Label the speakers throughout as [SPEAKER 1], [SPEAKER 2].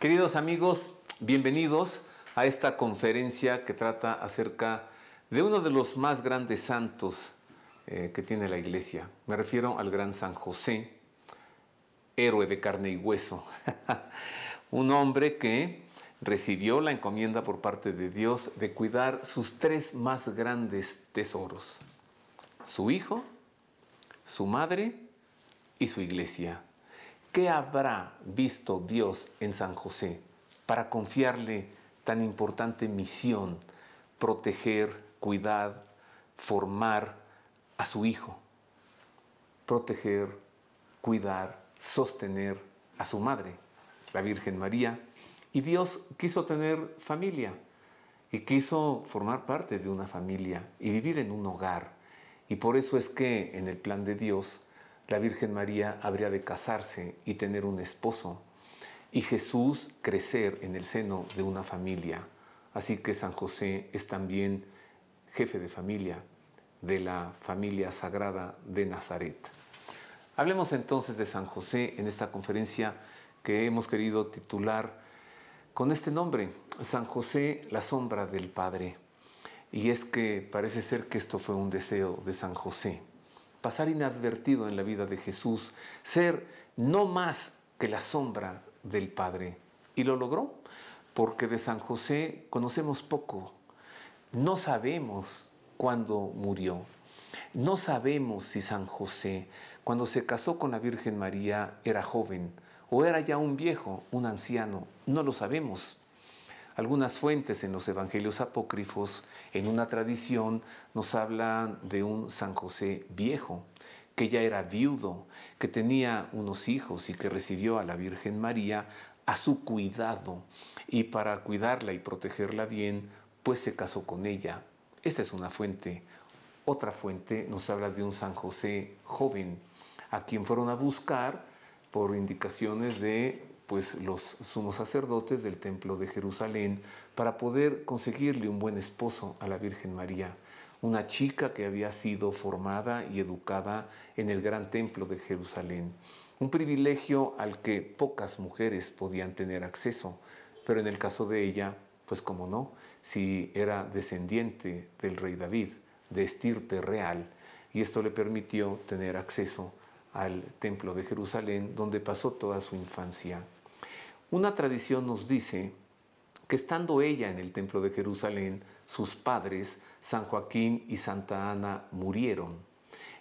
[SPEAKER 1] Queridos amigos, bienvenidos a esta conferencia que trata acerca de uno de los más grandes santos eh, que tiene la iglesia. Me refiero al gran San José, héroe de carne y hueso. Un hombre que recibió la encomienda por parte de Dios de cuidar sus tres más grandes tesoros, su hijo, su madre y su iglesia. ¿Qué habrá visto Dios en San José para confiarle tan importante misión, proteger, cuidar, formar a su hijo? Proteger, cuidar, sostener a su madre, la Virgen María. Y Dios quiso tener familia y quiso formar parte de una familia y vivir en un hogar. Y por eso es que en el plan de Dios, la Virgen María habría de casarse y tener un esposo y Jesús crecer en el seno de una familia. Así que San José es también jefe de familia de la familia sagrada de Nazaret. Hablemos entonces de San José en esta conferencia que hemos querido titular con este nombre, San José, la sombra del Padre. Y es que parece ser que esto fue un deseo de San José pasar inadvertido en la vida de Jesús, ser no más que la sombra del Padre. Y lo logró, porque de San José conocemos poco. No sabemos cuándo murió. No sabemos si San José, cuando se casó con la Virgen María, era joven o era ya un viejo, un anciano. No lo sabemos. Algunas fuentes en los evangelios apócrifos, en una tradición, nos hablan de un San José viejo, que ya era viudo, que tenía unos hijos y que recibió a la Virgen María a su cuidado y para cuidarla y protegerla bien, pues se casó con ella. Esta es una fuente. Otra fuente nos habla de un San José joven, a quien fueron a buscar por indicaciones de pues los sumos sacerdotes del templo de Jerusalén para poder conseguirle un buen esposo a la Virgen María, una chica que había sido formada y educada en el gran templo de Jerusalén, un privilegio al que pocas mujeres podían tener acceso, pero en el caso de ella, pues como no, si era descendiente del rey David, de estirpe real, y esto le permitió tener acceso al templo de Jerusalén, donde pasó toda su infancia. Una tradición nos dice que estando ella en el templo de Jerusalén, sus padres, San Joaquín y Santa Ana, murieron.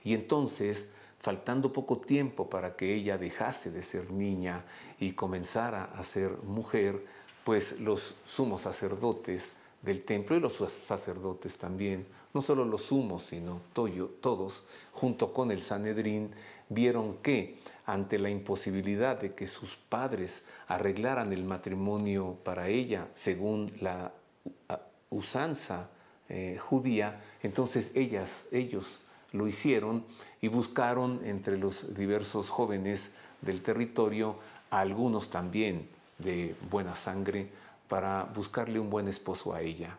[SPEAKER 1] Y entonces, faltando poco tiempo para que ella dejase de ser niña y comenzara a ser mujer, pues los sumos sacerdotes del templo y los sacerdotes también, no solo los sumos, sino todos, junto con el Sanedrín, vieron que ante la imposibilidad de que sus padres arreglaran el matrimonio para ella, según la usanza eh, judía, entonces ellas, ellos lo hicieron y buscaron entre los diversos jóvenes del territorio, algunos también de buena sangre, para buscarle un buen esposo a ella.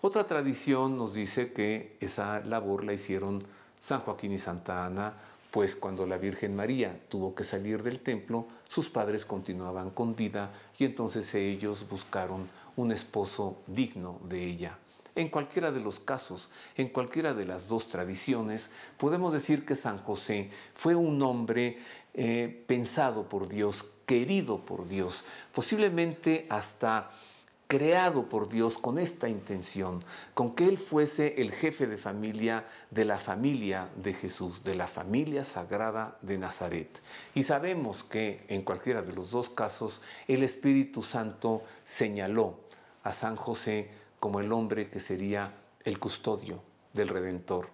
[SPEAKER 1] Otra tradición nos dice que esa labor la hicieron San Joaquín y Santa Ana, pues cuando la Virgen María tuvo que salir del templo, sus padres continuaban con vida y entonces ellos buscaron un esposo digno de ella. En cualquiera de los casos, en cualquiera de las dos tradiciones, podemos decir que San José fue un hombre eh, pensado por Dios, querido por Dios, posiblemente hasta creado por Dios con esta intención, con que Él fuese el jefe de familia de la familia de Jesús, de la familia sagrada de Nazaret. Y sabemos que en cualquiera de los dos casos el Espíritu Santo señaló a San José como el hombre que sería el custodio del Redentor.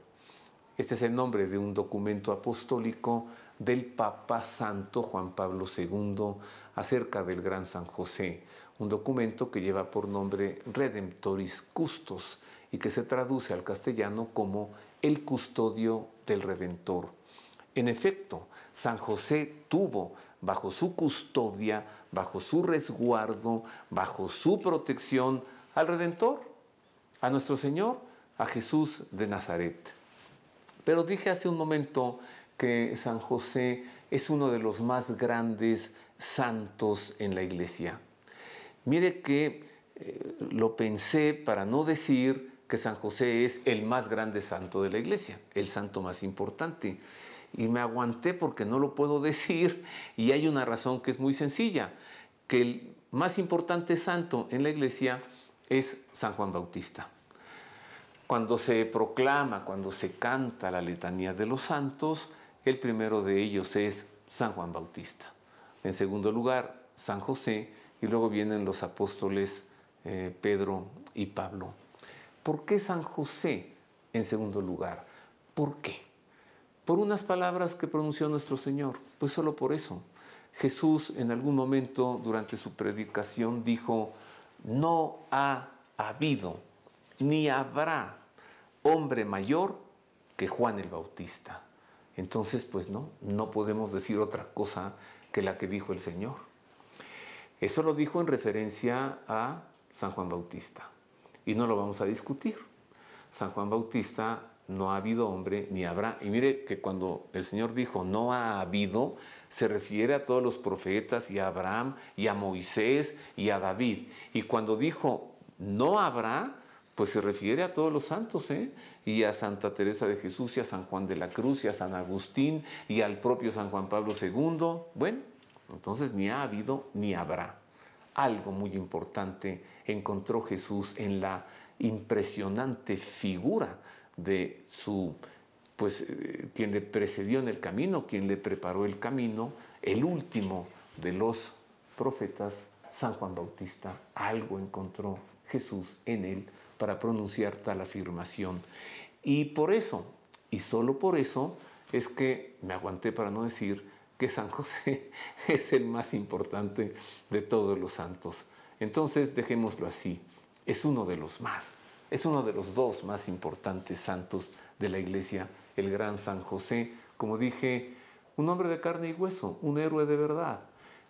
[SPEAKER 1] Este es el nombre de un documento apostólico del Papa Santo Juan Pablo II acerca del gran San José un documento que lleva por nombre Redemptoris Custos y que se traduce al castellano como el custodio del Redentor. En efecto, San José tuvo bajo su custodia, bajo su resguardo, bajo su protección al Redentor, a nuestro Señor, a Jesús de Nazaret. Pero dije hace un momento que San José es uno de los más grandes santos en la iglesia. Mire que eh, lo pensé para no decir que San José es el más grande santo de la iglesia, el santo más importante. Y me aguanté porque no lo puedo decir y hay una razón que es muy sencilla, que el más importante santo en la iglesia es San Juan Bautista. Cuando se proclama, cuando se canta la letanía de los santos, el primero de ellos es San Juan Bautista. En segundo lugar, San José y luego vienen los apóstoles eh, Pedro y Pablo. ¿Por qué San José en segundo lugar? ¿Por qué? Por unas palabras que pronunció nuestro Señor, pues solo por eso. Jesús en algún momento durante su predicación dijo, no ha habido ni habrá hombre mayor que Juan el Bautista. Entonces, pues no, no podemos decir otra cosa que la que dijo el Señor. Eso lo dijo en referencia a San Juan Bautista. Y no lo vamos a discutir. San Juan Bautista no ha habido hombre ni habrá. Y mire que cuando el Señor dijo no ha habido, se refiere a todos los profetas y a Abraham y a Moisés y a David. Y cuando dijo no habrá, pues se refiere a todos los santos, ¿eh? y a Santa Teresa de Jesús, y a San Juan de la Cruz, y a San Agustín, y al propio San Juan Pablo II. Bueno, entonces ni ha habido ni habrá. Algo muy importante encontró Jesús en la impresionante figura de su, pues, eh, quien le precedió en el camino, quien le preparó el camino, el último de los profetas, San Juan Bautista. Algo encontró Jesús en él para pronunciar tal afirmación. Y por eso, y solo por eso, es que me aguanté para no decir que San José es el más importante de todos los santos. Entonces dejémoslo así, es uno de los más, es uno de los dos más importantes santos de la iglesia, el gran San José, como dije, un hombre de carne y hueso, un héroe de verdad.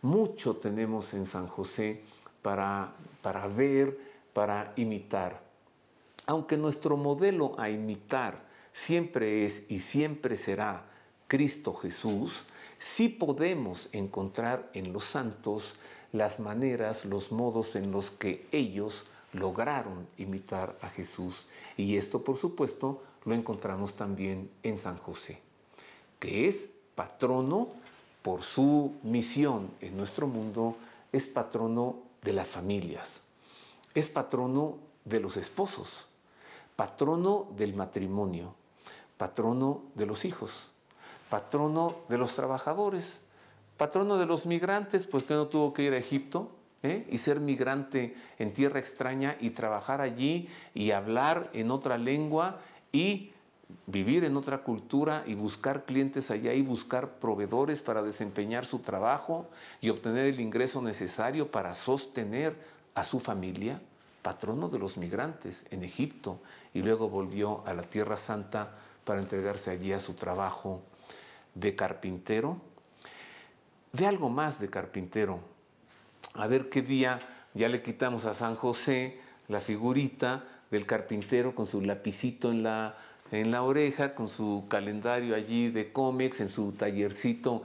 [SPEAKER 1] Mucho tenemos en San José para, para ver, para imitar. Aunque nuestro modelo a imitar siempre es y siempre será Cristo Jesús, sí podemos encontrar en los santos las maneras, los modos en los que ellos lograron imitar a Jesús. Y esto, por supuesto, lo encontramos también en San José, que es patrono por su misión en nuestro mundo, es patrono de las familias, es patrono de los esposos, patrono del matrimonio, patrono de los hijos, patrono de los trabajadores, patrono de los migrantes, pues que no tuvo que ir a Egipto ¿eh? y ser migrante en tierra extraña y trabajar allí y hablar en otra lengua y vivir en otra cultura y buscar clientes allá y buscar proveedores para desempeñar su trabajo y obtener el ingreso necesario para sostener a su familia, patrono de los migrantes en Egipto, y luego volvió a la Tierra Santa para entregarse allí a su trabajo de carpintero, de algo más de carpintero. A ver qué día ya le quitamos a San José la figurita del carpintero con su lapicito en la, en la oreja, con su calendario allí de cómics, en su tallercito.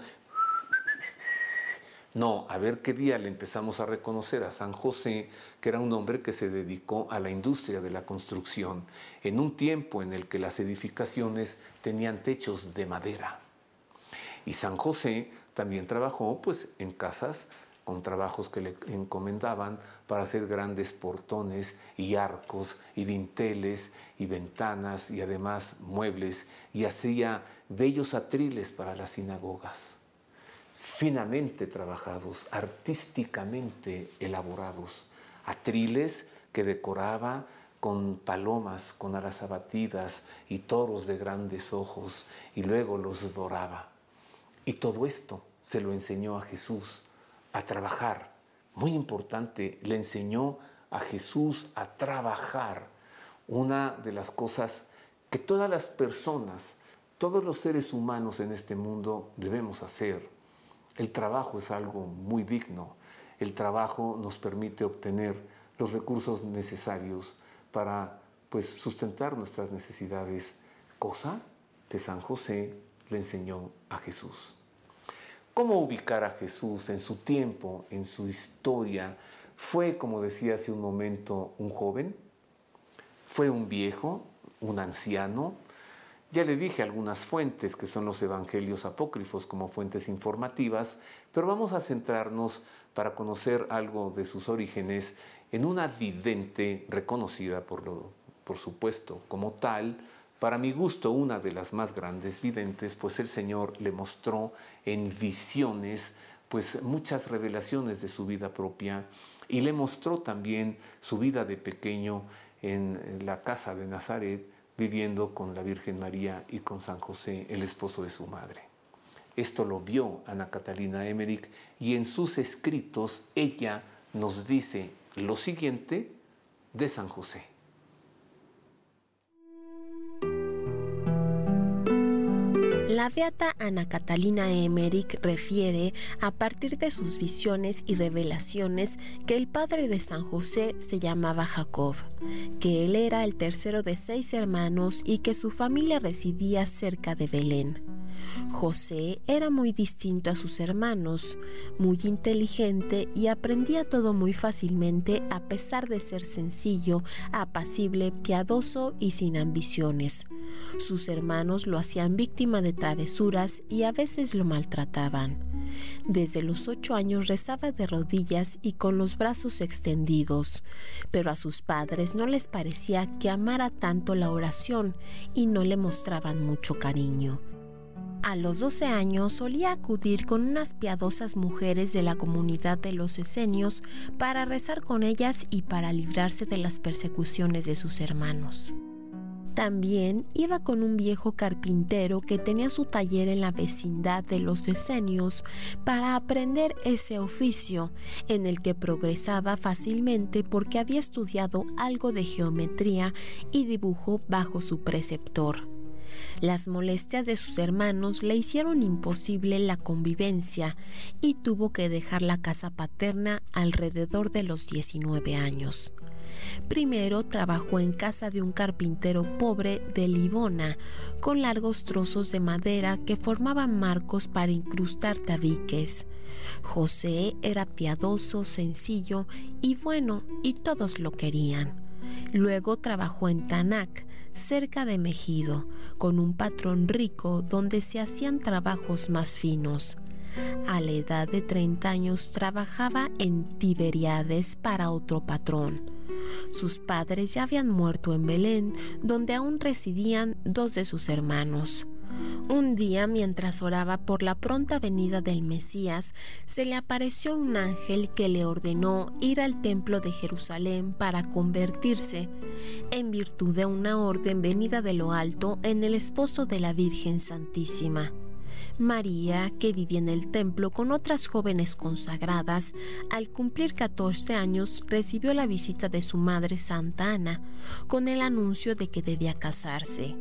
[SPEAKER 1] No, a ver qué día le empezamos a reconocer a San José, que era un hombre que se dedicó a la industria de la construcción, en un tiempo en el que las edificaciones tenían techos de madera. Y San José también trabajó pues, en casas con trabajos que le encomendaban para hacer grandes portones y arcos y dinteles y ventanas y además muebles y hacía bellos atriles para las sinagogas, finamente trabajados, artísticamente elaborados, atriles que decoraba con palomas, con alas abatidas y toros de grandes ojos y luego los doraba y todo esto se lo enseñó a Jesús a trabajar. Muy importante, le enseñó a Jesús a trabajar. Una de las cosas que todas las personas, todos los seres humanos en este mundo debemos hacer. El trabajo es algo muy digno. El trabajo nos permite obtener los recursos necesarios para pues, sustentar nuestras necesidades, cosa de San José le enseñó a Jesús. Cómo ubicar a Jesús en su tiempo, en su historia, fue, como decía hace un momento, un joven, fue un viejo, un anciano. Ya le dije algunas fuentes que son los evangelios apócrifos como fuentes informativas, pero vamos a centrarnos para conocer algo de sus orígenes en una vidente reconocida, por, por supuesto, como tal, para mi gusto, una de las más grandes videntes, pues el Señor le mostró en visiones pues muchas revelaciones de su vida propia y le mostró también su vida de pequeño en la casa de Nazaret, viviendo con la Virgen María y con San José, el esposo de su madre. Esto lo vio Ana Catalina Emmerich y en sus escritos ella nos dice lo siguiente de San José.
[SPEAKER 2] La beata Ana Catalina Emmerich refiere, a partir de sus visiones y revelaciones, que el padre de San José se llamaba Jacob, que él era el tercero de seis hermanos y que su familia residía cerca de Belén. José era muy distinto a sus hermanos, muy inteligente y aprendía todo muy fácilmente a pesar de ser sencillo, apacible, piadoso y sin ambiciones. Sus hermanos lo hacían víctima de travesuras y a veces lo maltrataban. Desde los ocho años rezaba de rodillas y con los brazos extendidos, pero a sus padres no les parecía que amara tanto la oración y no le mostraban mucho cariño. A los 12 años solía acudir con unas piadosas mujeres de la comunidad de los esenios para rezar con ellas y para librarse de las persecuciones de sus hermanos. También iba con un viejo carpintero que tenía su taller en la vecindad de los decenios para aprender ese oficio, en el que progresaba fácilmente porque había estudiado algo de geometría y dibujo bajo su preceptor. Las molestias de sus hermanos le hicieron imposible la convivencia y tuvo que dejar la casa paterna alrededor de los 19 años. Primero trabajó en casa de un carpintero pobre de Libona, con largos trozos de madera que formaban marcos para incrustar tabiques. José era piadoso, sencillo y bueno, y todos lo querían. Luego trabajó en Tanac, cerca de Mejido, con un patrón rico donde se hacían trabajos más finos. A la edad de 30 años trabajaba en Tiberiades para otro patrón. Sus padres ya habían muerto en Belén, donde aún residían dos de sus hermanos. Un día, mientras oraba por la pronta venida del Mesías, se le apareció un ángel que le ordenó ir al templo de Jerusalén para convertirse, en virtud de una orden venida de lo alto en el esposo de la Virgen Santísima. María, que vivía en el templo con otras jóvenes consagradas, al cumplir 14 años recibió la visita de su madre Santa Ana con el anuncio de que debía casarse.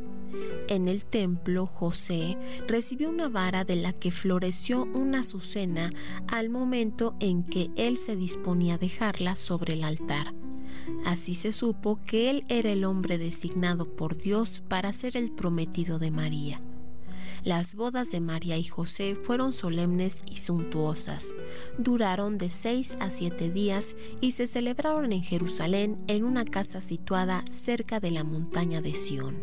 [SPEAKER 2] En el templo, José recibió una vara de la que floreció una azucena al momento en que él se disponía a dejarla sobre el altar. Así se supo que él era el hombre designado por Dios para ser el prometido de María. Las bodas de María y José fueron solemnes y suntuosas. Duraron de seis a siete días y se celebraron en Jerusalén en una casa situada cerca de la montaña de Sión.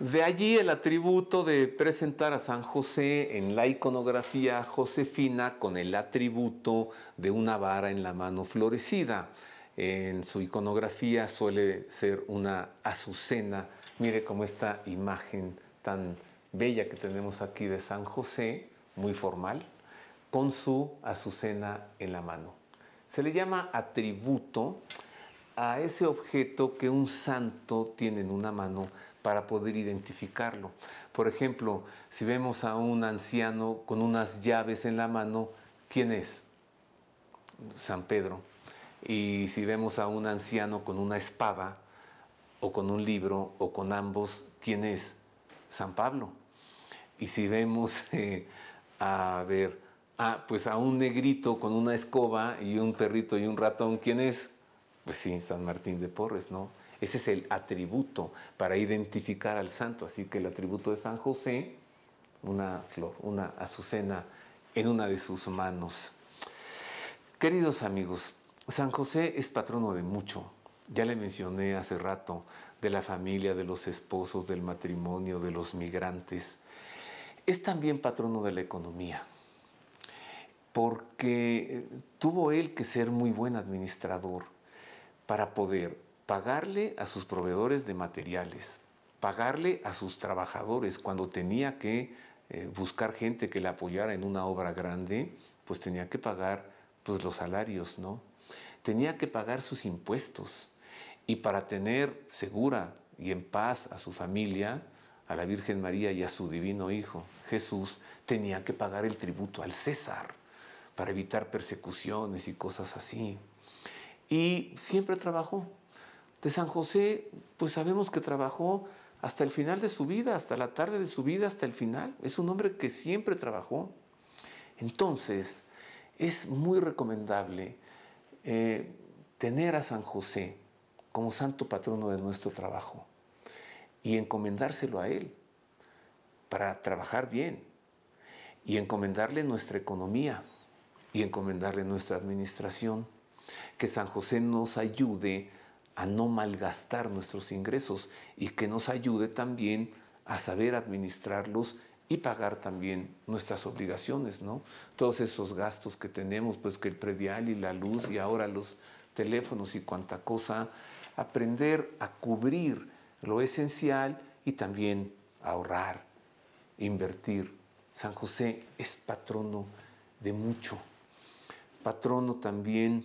[SPEAKER 1] De allí el atributo de presentar a San José en la iconografía josefina con el atributo de una vara en la mano florecida. En su iconografía suele ser una azucena. Mire como esta imagen tan bella que tenemos aquí de San José, muy formal, con su azucena en la mano. Se le llama atributo a ese objeto que un santo tiene en una mano para poder identificarlo. Por ejemplo, si vemos a un anciano con unas llaves en la mano, ¿quién es? San Pedro y si vemos a un anciano con una espada o con un libro o con ambos, ¿quién es? San Pablo. Y si vemos, eh, a ver, ah, pues a un negrito con una escoba y un perrito y un ratón, ¿quién es? Pues sí, San Martín de Porres, ¿no? Ese es el atributo para identificar al santo. Así que el atributo de San José, una flor, una azucena en una de sus manos. Queridos amigos, San José es patrono de mucho. Ya le mencioné hace rato de la familia, de los esposos, del matrimonio, de los migrantes. Es también patrono de la economía, porque eh, tuvo él que ser muy buen administrador para poder pagarle a sus proveedores de materiales, pagarle a sus trabajadores cuando tenía que eh, buscar gente que le apoyara en una obra grande, pues tenía que pagar pues, los salarios, ¿no? tenía que pagar sus impuestos y para tener segura y en paz a su familia, a la Virgen María y a su divino Hijo, Jesús, tenía que pagar el tributo al César para evitar persecuciones y cosas así. Y siempre trabajó. De San José, pues sabemos que trabajó hasta el final de su vida, hasta la tarde de su vida, hasta el final. Es un hombre que siempre trabajó. Entonces, es muy recomendable eh, tener a San José como santo patrono de nuestro trabajo y encomendárselo a Él para trabajar bien y encomendarle nuestra economía y encomendarle nuestra administración. Que San José nos ayude a no malgastar nuestros ingresos y que nos ayude también a saber administrarlos y pagar también nuestras obligaciones, ¿no? Todos esos gastos que tenemos, pues que el predial y la luz y ahora los teléfonos y cuanta cosa, aprender a cubrir lo esencial y también ahorrar, invertir. San José es patrono de mucho, patrono también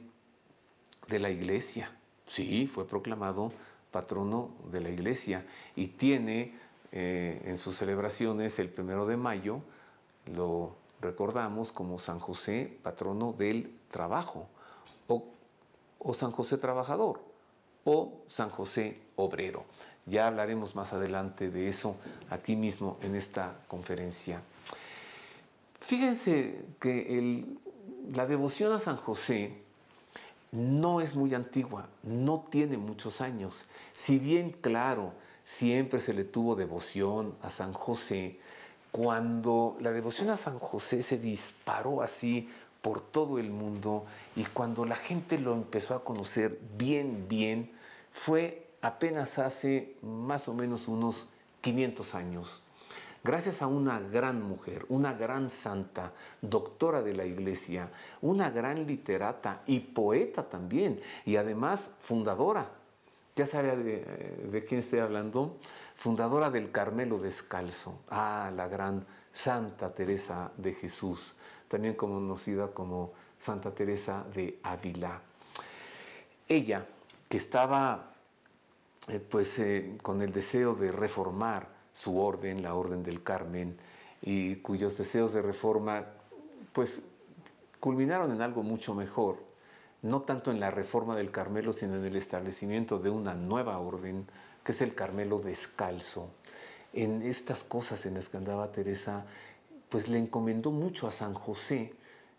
[SPEAKER 1] de la iglesia. Sí, fue proclamado patrono de la iglesia y tiene eh, en sus celebraciones el primero de mayo lo recordamos como San José, patrono del trabajo, o, San José trabajador, o San José obrero. Ya hablaremos más adelante de eso aquí mismo en esta conferencia. Fíjense que la devoción a San José no es muy antigua, no tiene muchos años. Si bien, claro, Siempre se le tuvo devoción a San José. Cuando la devoción a San José se disparó así por todo el mundo y cuando la gente lo empezó a conocer bien, bien, fue apenas hace más o menos unos 500 años. Gracias a una gran mujer, una gran santa, doctora de la iglesia, una gran literata y poeta también, y además fundadora ya sabía de, quién estoy hablando, fundadora del Carmelo Descalzo, ah, la gran Santa Teresa de Jesús, también conocida como Santa Teresa de Ávila. Ella, que estaba eh, pues eh, con el deseo de reformar su orden, la Orden del Carmen, y cuyos deseos de reforma pues culminaron en algo mucho mejor, no tanto en la reforma del Carmelo, sino en el establecimiento de una nueva orden, que es el Carmelo descalzo. En estas cosas en las que andaba Teresa, pues le encomendó mucho a San José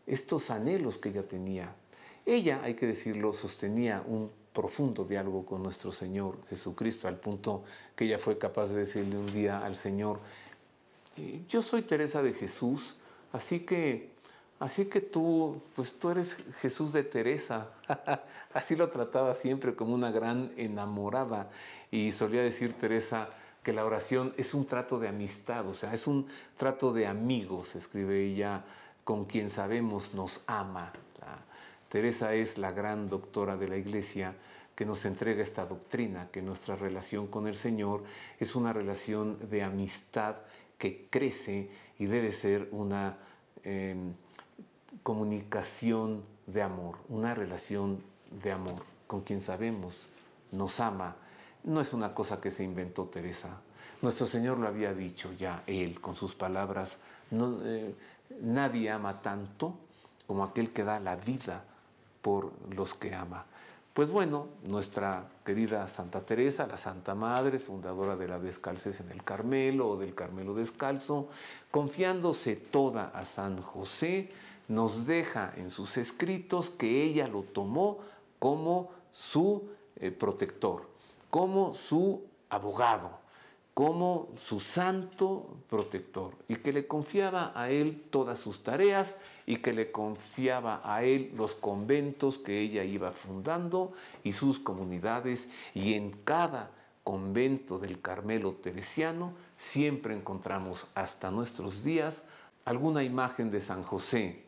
[SPEAKER 1] estos anhelos que ella tenía. Ella, hay que decirlo, sostenía un profundo diálogo con nuestro Señor Jesucristo, al punto que ella fue capaz de decirle un día al Señor, eh, yo soy Teresa de Jesús, así que Así que tú, pues tú eres Jesús de Teresa. Así lo trataba siempre como una gran enamorada. Y solía decir Teresa que la oración es un trato de amistad, o sea, es un trato de amigos, escribe ella, con quien sabemos nos ama. Teresa es la gran doctora de la iglesia que nos entrega esta doctrina, que nuestra relación con el Señor es una relación de amistad que crece y debe ser una... Em, comunicación de amor, una relación de amor con quien sabemos nos ama. No es una cosa que se inventó Teresa. Nuestro Señor lo había dicho ya él con sus palabras. Eh, nadie ama tanto como aquel que da la vida por los que ama. Pues bueno, nuestra querida Santa Teresa, la Santa Madre, fundadora de la Descalces en el Carmelo o del Carmelo Descalzo, confiándose toda a San José, nos deja en sus escritos que ella lo tomó como su eh, protector, como su abogado, como su santo protector y que le confiaba a él todas sus tareas y que le confiaba a él los conventos que ella iba fundando y sus comunidades y en cada convento del Carmelo Teresiano siempre encontramos hasta nuestros días alguna imagen de San José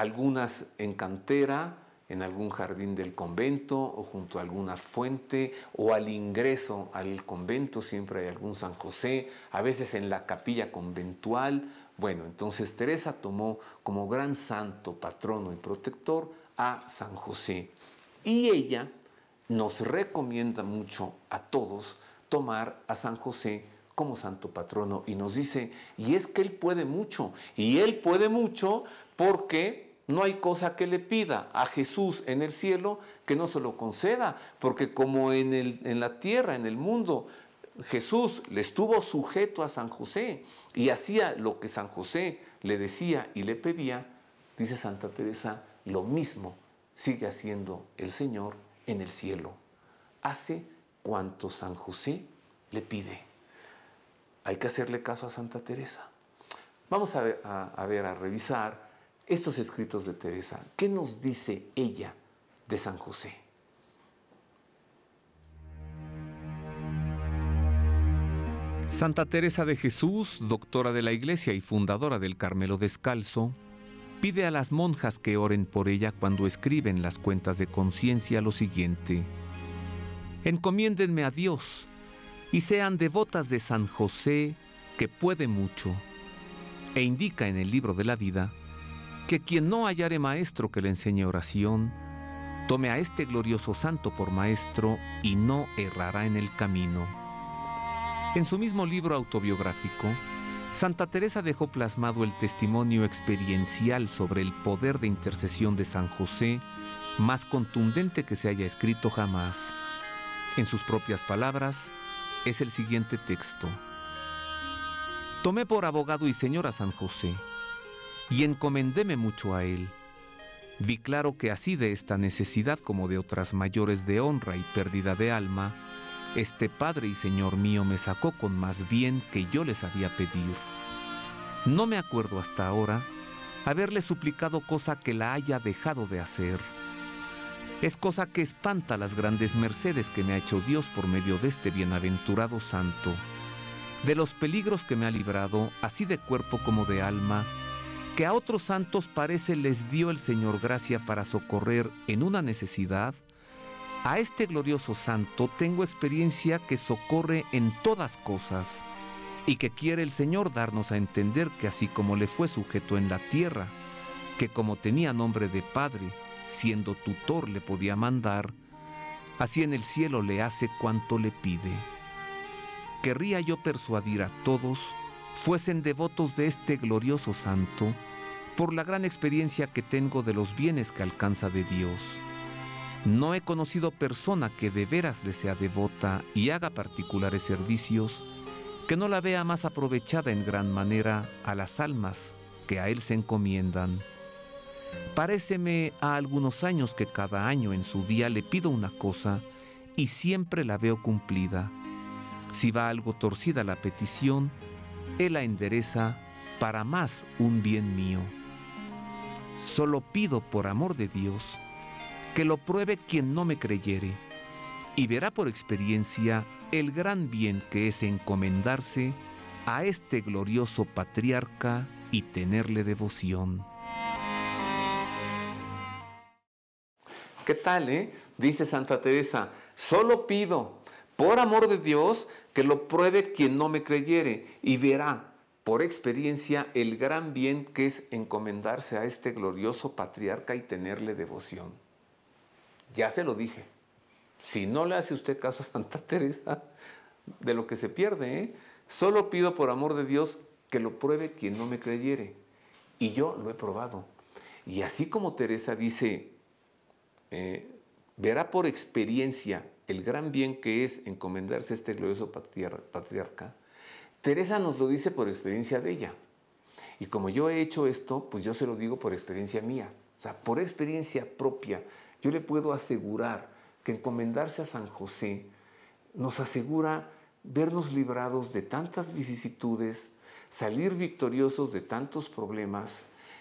[SPEAKER 1] algunas en cantera, en algún jardín del convento o junto a alguna fuente o al ingreso al convento siempre hay algún San José, a veces en la capilla conventual. Bueno, entonces Teresa tomó como gran santo, patrono y protector a San José. Y ella nos recomienda mucho a todos tomar a San José como santo patrono y nos dice, y es que él puede mucho, y él puede mucho porque no hay cosa que le pida a Jesús en el cielo que no se lo conceda, porque como en, el, en la tierra, en el mundo, Jesús le estuvo sujeto a San José y hacía lo que San José le decía y le pedía, dice Santa Teresa, lo mismo sigue haciendo el Señor en el cielo. Hace cuanto San José le pide. Hay que hacerle caso a Santa Teresa. Vamos a, a, ver, a revisar estos escritos de Teresa, ¿qué nos dice ella de San José? Santa Teresa de Jesús, doctora de la Iglesia y fundadora del Carmelo Descalzo, pide a las monjas que oren por ella cuando escriben las cuentas de conciencia lo siguiente. Encomiéndenme a Dios y sean devotas de San José, que puede mucho, e indica en el libro de la vida que quien no hallare maestro que le enseñe oración, tome a este glorioso santo por maestro y no errará en el camino. En su mismo libro autobiográfico, Santa Teresa dejó plasmado el testimonio experiencial sobre el poder de intercesión de San José más contundente que se haya escrito jamás. En sus propias palabras, es el siguiente texto. Tomé por abogado y señor a San José, y encomendéme mucho a Él. Vi claro que así de esta necesidad como de otras mayores de honra y pérdida de alma, este Padre y Señor mío me sacó con más bien que yo les había pedir. No me acuerdo hasta ahora haberle suplicado cosa que la haya dejado de hacer. Es cosa que espanta las grandes mercedes que me ha hecho Dios por medio de este bienaventurado santo, de los peligros que me ha librado, así de cuerpo como de alma, que a otros santos parece les dio el Señor gracia para socorrer en una necesidad, a este glorioso santo tengo experiencia que socorre en todas cosas y que quiere el Señor darnos a entender que así como le fue sujeto en la tierra, que como tenía nombre de Padre, siendo tutor le podía mandar, así en el cielo le hace cuanto le pide. Querría yo persuadir a todos fuesen devotos de este glorioso santo por la gran experiencia que tengo de los bienes que alcanza de Dios. No he conocido persona que de veras le sea devota y haga particulares servicios que no la vea más aprovechada en gran manera a las almas que a él se encomiendan. Paréceme a algunos años que cada año en su día le pido una cosa y siempre la veo cumplida. Si va algo torcida la petición, él la endereza para más un bien mío. Solo pido por amor de Dios que lo pruebe quien no me creyere y verá por experiencia el gran bien que es encomendarse a este glorioso patriarca y tenerle devoción. ¿Qué tal, eh? Dice Santa Teresa, solo pido por amor de Dios, que lo pruebe quien no me creyere y verá por experiencia el gran bien que es encomendarse a este glorioso patriarca y tenerle devoción. Ya se lo dije, si no le hace usted caso a Santa Teresa, de lo que se pierde, ¿eh? solo pido por amor de Dios que lo pruebe quien no me creyere. Y yo lo he probado. Y así como Teresa dice, eh, verá por experiencia el gran bien que es encomendarse a este glorioso patriarca, Teresa nos lo dice por experiencia de ella. Y como yo he hecho esto, pues yo se lo digo por experiencia mía. O sea, por experiencia propia, yo le puedo asegurar que encomendarse a San José nos asegura vernos librados de tantas vicisitudes, salir victoriosos de tantos problemas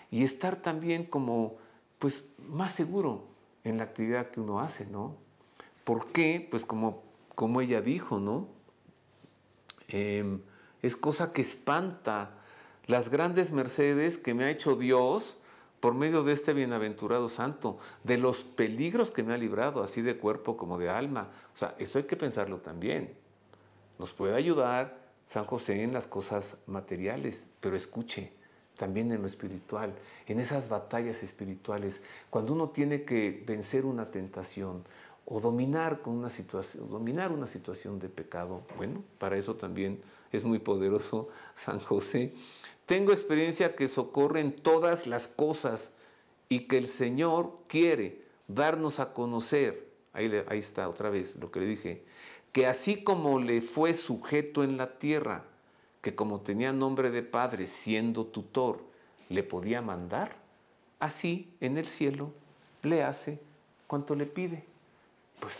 [SPEAKER 1] y estar también como pues más seguro en la actividad que uno hace, ¿no? ¿Por qué? Pues como, como ella dijo, ¿no? Em, es cosa que espanta las grandes mercedes que me ha hecho Dios por medio de este bienaventurado santo, de los peligros que me ha librado, así de cuerpo como de alma. O sea, esto hay que pensarlo también. Nos puede ayudar San José en las cosas materiales, pero escuche, también en lo espiritual, en esas batallas espirituales, cuando uno tiene que vencer una tentación, o dominar, con una situación, dominar una situación de pecado. Bueno, para eso también es muy poderoso San José. Tengo experiencia que en todas las cosas y que el Señor quiere darnos a conocer. Ahí, ahí está otra vez lo que le dije. Que así como le fue sujeto en la tierra, que como tenía nombre de padre siendo tutor, le podía mandar, así en el cielo le hace cuanto le pide. Pues,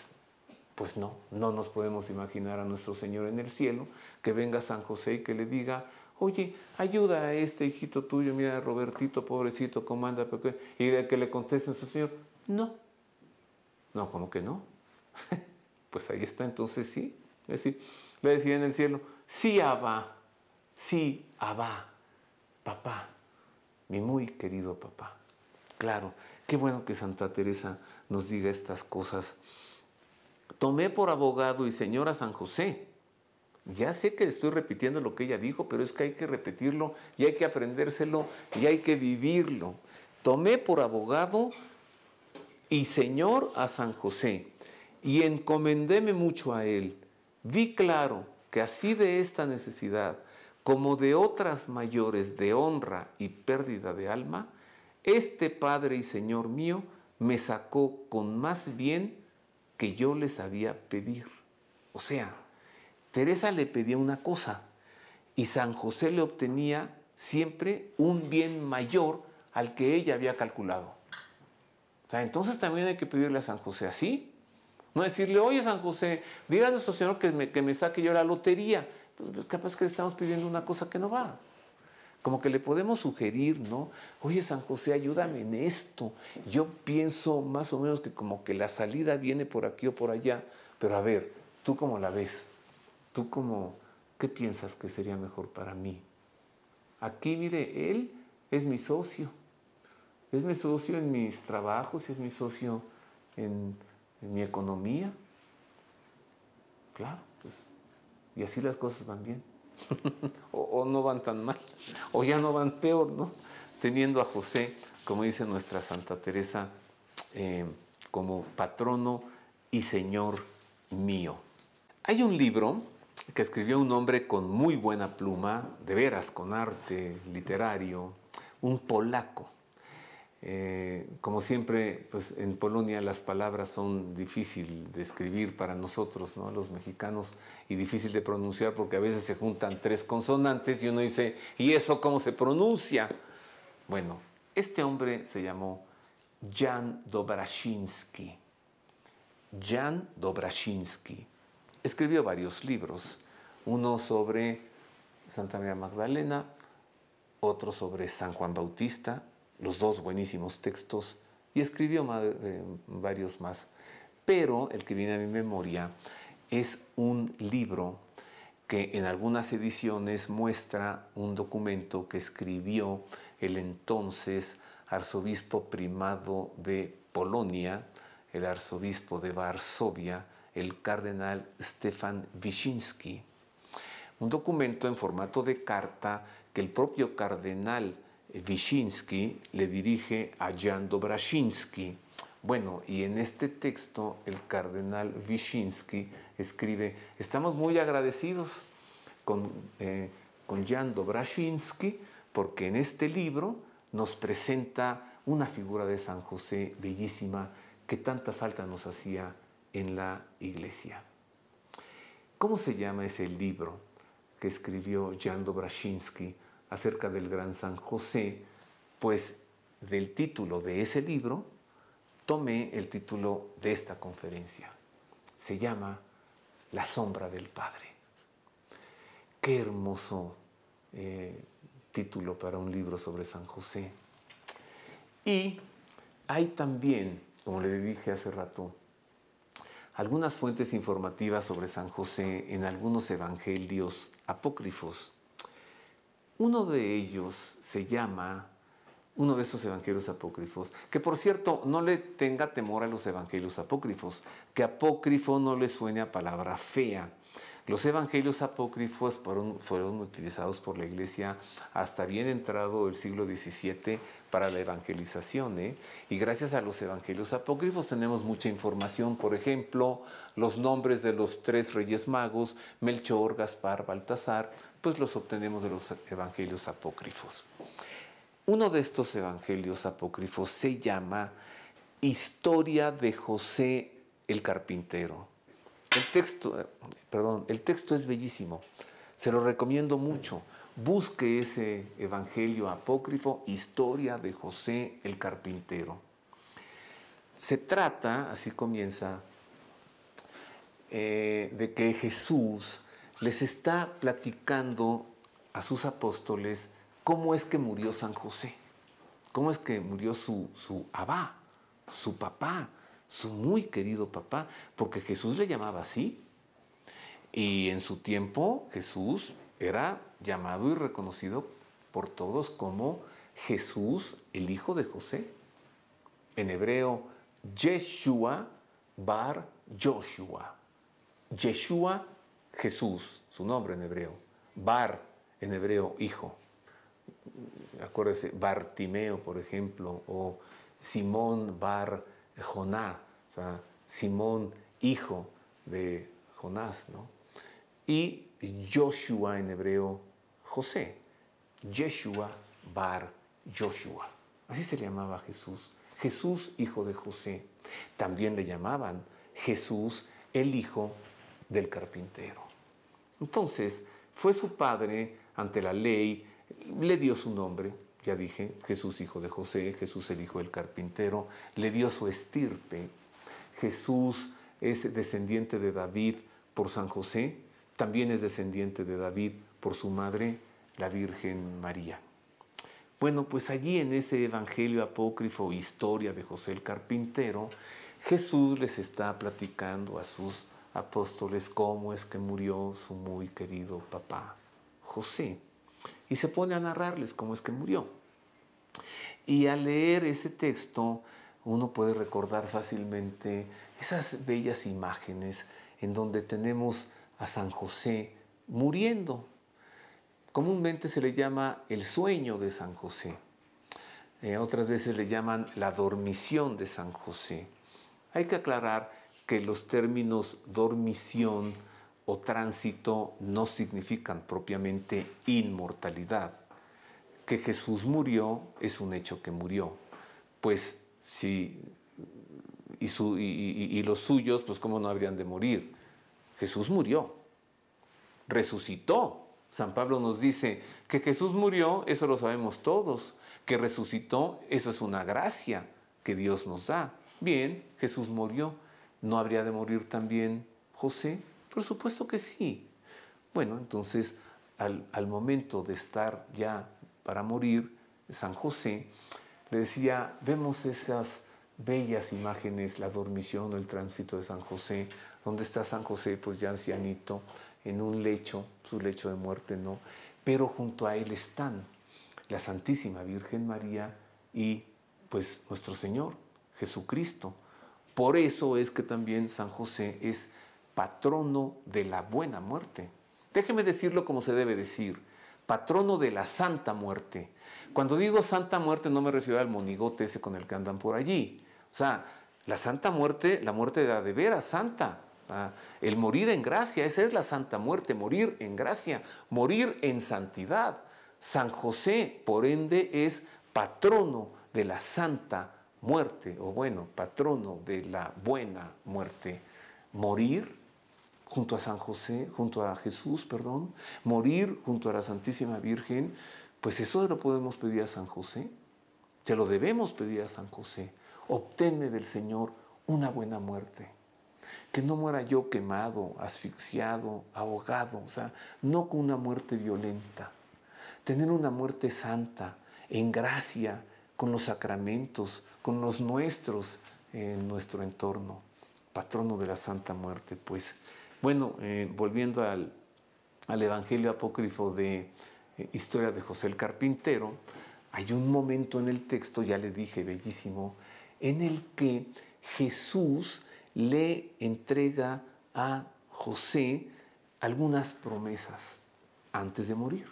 [SPEAKER 1] pues no, no nos podemos imaginar a nuestro Señor en el cielo, que venga San José y que le diga, oye, ayuda a este hijito tuyo, mira Robertito, pobrecito, cómo anda, y que le conteste a nuestro Señor, no. No, como que no? pues ahí está, entonces sí. Es decir, le decía en el cielo, sí, Abba, sí, Abba, papá, mi muy querido papá. Claro, qué bueno que Santa Teresa nos diga estas cosas Tomé por abogado y señor a San José. Ya sé que estoy repitiendo lo que ella dijo, pero es que hay que repetirlo y hay que aprendérselo y hay que vivirlo. Tomé por abogado y señor a San José y encomendéme mucho a él. Vi claro que así de esta necesidad como de otras mayores de honra y pérdida de alma, este Padre y Señor mío me sacó con más bien que yo le sabía pedir. O sea, Teresa le pedía una cosa y San José le obtenía siempre un bien mayor al que ella había calculado. O sea, entonces también hay que pedirle a San José así. No decirle, oye San José, diga a nuestro Señor que me, que me saque yo la lotería. Pues, pues, capaz que le estamos pidiendo una cosa que no va como que le podemos sugerir, ¿no? Oye, San José, ayúdame en esto. Yo pienso más o menos que como que la salida viene por aquí o por allá, pero a ver, ¿tú cómo la ves? ¿Tú cómo, qué piensas que sería mejor para mí? Aquí, mire, él es mi socio. Es mi socio en mis trabajos, es mi socio en, en mi economía. Claro, pues, y así las cosas van bien. o, no van tan mal, o ya no van peor, ¿no? Teniendo a José, como dice nuestra Santa Teresa, eh, como patrono y señor mío. Hay un libro que escribió un hombre con muy buena pluma, de veras, con arte literario, un polaco, eh, como siempre, pues en Polonia las palabras son difícil de escribir para nosotros, Los mexicanos y difícil de pronunciar porque a veces se juntan tres consonantes y uno dice, ¿y eso cómo se pronuncia? Bueno, este hombre se llamó Jan Dobraszynski Jan Dobraszynski escribió varios libros, uno sobre Santa María Magdalena, otro sobre San Juan Bautista, los dos buenísimos textos y escribió eh, varios más. Pero El que viene a mi memoria es un libro que en algunas ediciones muestra un documento que escribió el entonces arzobispo primado de Polonia, el arzobispo de Varsovia, el cardenal Stefan Wyszynski. Un documento en formato de carta que el propio cardenal Wyszynski le dirige a Jan Dobrashinsky. Bueno, y en este texto el cardenal Wyszynski escribe, estamos muy agradecidos con, eh, Jan Dobraszynski porque en este libro nos presenta una figura de San José bellísima que tanta falta nos hacía en la iglesia. ¿Cómo se llama ese libro que escribió Jan Dobrashinsky? acerca del Gran San José, pues del título de ese libro tomé el título de esta conferencia. Se llama La sombra del Padre. Qué hermoso eh, título para un libro sobre San José. Y hay también, como le dije hace rato, algunas fuentes informativas sobre San José en algunos evangelios apócrifos uno de ellos se llama, uno de estos evangelios apócrifos, que por cierto, no le tenga temor a los evangelios apócrifos, que apócrifo no le suene a palabra fea. Los evangelios apócrifos fueron, utilizados por la iglesia hasta bien entrado el siglo XVII para la evangelización. ¿eh? Y gracias a los evangelios apócrifos tenemos mucha información. Por ejemplo, los nombres de los tres reyes magos, Melchor, Gaspar, Baltasar, pues los obtenemos de los evangelios apócrifos. Uno de estos evangelios apócrifos se llama Historia de José el Carpintero. El texto, perdón, el texto es bellísimo. Se lo recomiendo mucho. Busque ese evangelio apócrifo, Historia de José el Carpintero. Se trata, así comienza, eh, de que Jesús les está platicando a sus apóstoles cómo es que murió San José, cómo es que murió su, su abá, su papá, su muy querido papá, porque Jesús le llamaba así. Y en su tiempo Jesús era llamado y reconocido por todos como Jesús, el hijo de José. En hebreo, Yeshua bar Joshua. Yeshua Jesús, su nombre en hebreo, Bar en hebreo, hijo. Acuérdese, Bartimeo, por ejemplo, o Simón Bar Jonás. o sea, Simón, hijo de Jonás, ¿no? Y Joshua en hebreo, José, Yeshua Bar Joshua. Así se llamaba Jesús, Jesús hijo de José. También le llamaban Jesús el hijo del carpintero. Entonces, fue su padre ante la ley, le dio su nombre, ya dije, Jesús hijo de José, Jesús el hijo del carpintero, le dio su estirpe, Jesús es descendiente de David por San José, también es descendiente de David por su madre, la Virgen María. Bueno, pues allí en ese Evangelio apócrifo, historia de José el carpintero, Jesús les está platicando a sus apóstoles cómo es que murió su muy querido papá José. Y se pone a narrarles cómo es que murió. Y al leer ese texto, uno puede recordar fácilmente esas bellas imágenes en donde tenemos a San José muriendo. Comúnmente se le llama el sueño de San José. Eh, otras veces le llaman la dormición de San José. Hay que aclarar que los términos dormición o tránsito no significan propiamente inmortalidad. Que Jesús murió es un hecho que murió. Pues si y, y los suyos, pues cómo no habrían de morir. Jesús murió, resucitó. San Pablo nos dice que Jesús murió, eso lo sabemos todos, que resucitó, eso es una gracia que Dios nos da. Bien, Jesús murió, ¿No habría de morir también José? Por supuesto que sí. Bueno, entonces al, momento de estar ya para morir, San José le decía, vemos esas bellas imágenes, la dormición o el tránsito de San José, donde está San José, pues ya ancianito, en un lecho, su lecho de muerte, ¿no? Pero junto a él están la Santísima Virgen María y pues nuestro Señor, Jesucristo. Por eso es que también San José es patrono de la buena muerte. Déjeme decirlo como se debe decir, patrono de la santa muerte. Cuando digo santa muerte no me refiero al monigote ese con el que andan por allí. O sea, la santa muerte, la muerte de la de veras santa, ¿ah? el morir en gracia, esa es la santa muerte, morir en gracia, morir en santidad. San José, por ende, es patrono de la santa muerte, o bueno, patrono de la buena muerte, morir junto a San José, junto a Jesús, perdón, morir junto a la Santísima Virgen, pues eso lo podemos pedir a San José, Te lo debemos pedir a San José. Obténme del Señor una buena muerte, que no muera yo quemado, asfixiado, ahogado, o sea, no con una muerte violenta, tener una muerte santa, en gracia, con los sacramentos, con los nuestros en nuestro entorno, patrono de la Santa Muerte. Pues bueno, eh, volviendo al, Evangelio apócrifo de eh, Historia de José el Carpintero, hay un momento en el texto, ya le dije, bellísimo, en el que Jesús le entrega a José algunas promesas antes de morir.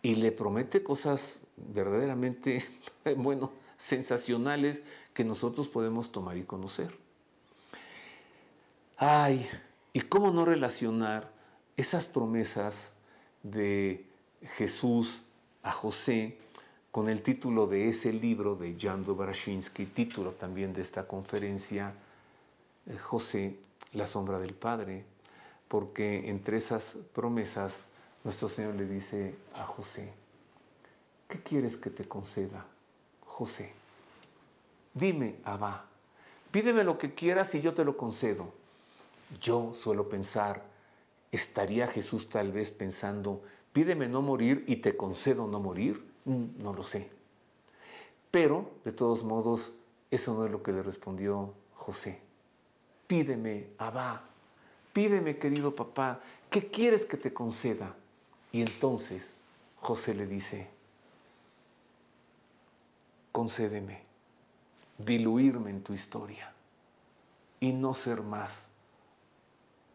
[SPEAKER 1] Y le promete cosas verdaderamente, bueno, sensacionales que nosotros podemos tomar y conocer. Ay, ¿y cómo no relacionar esas promesas de Jesús a José con el título de ese libro de Jan Dobrashinsky, título también de esta conferencia, eh, José, la sombra del Padre? Porque entre esas promesas nuestro Señor le dice a José, ¿qué quieres que te conceda? José, dime, Abba, pídeme lo que quieras y yo te lo concedo. Yo suelo pensar, ¿estaría Jesús tal vez pensando, pídeme no morir y te concedo no morir? Mm, no lo sé. Pero, de todos modos, eso no es lo que le respondió José. Pídeme, Abba, pídeme, querido papá, ¿qué quieres que te conceda? Y entonces José le dice, concédeme diluirme en tu historia y no ser más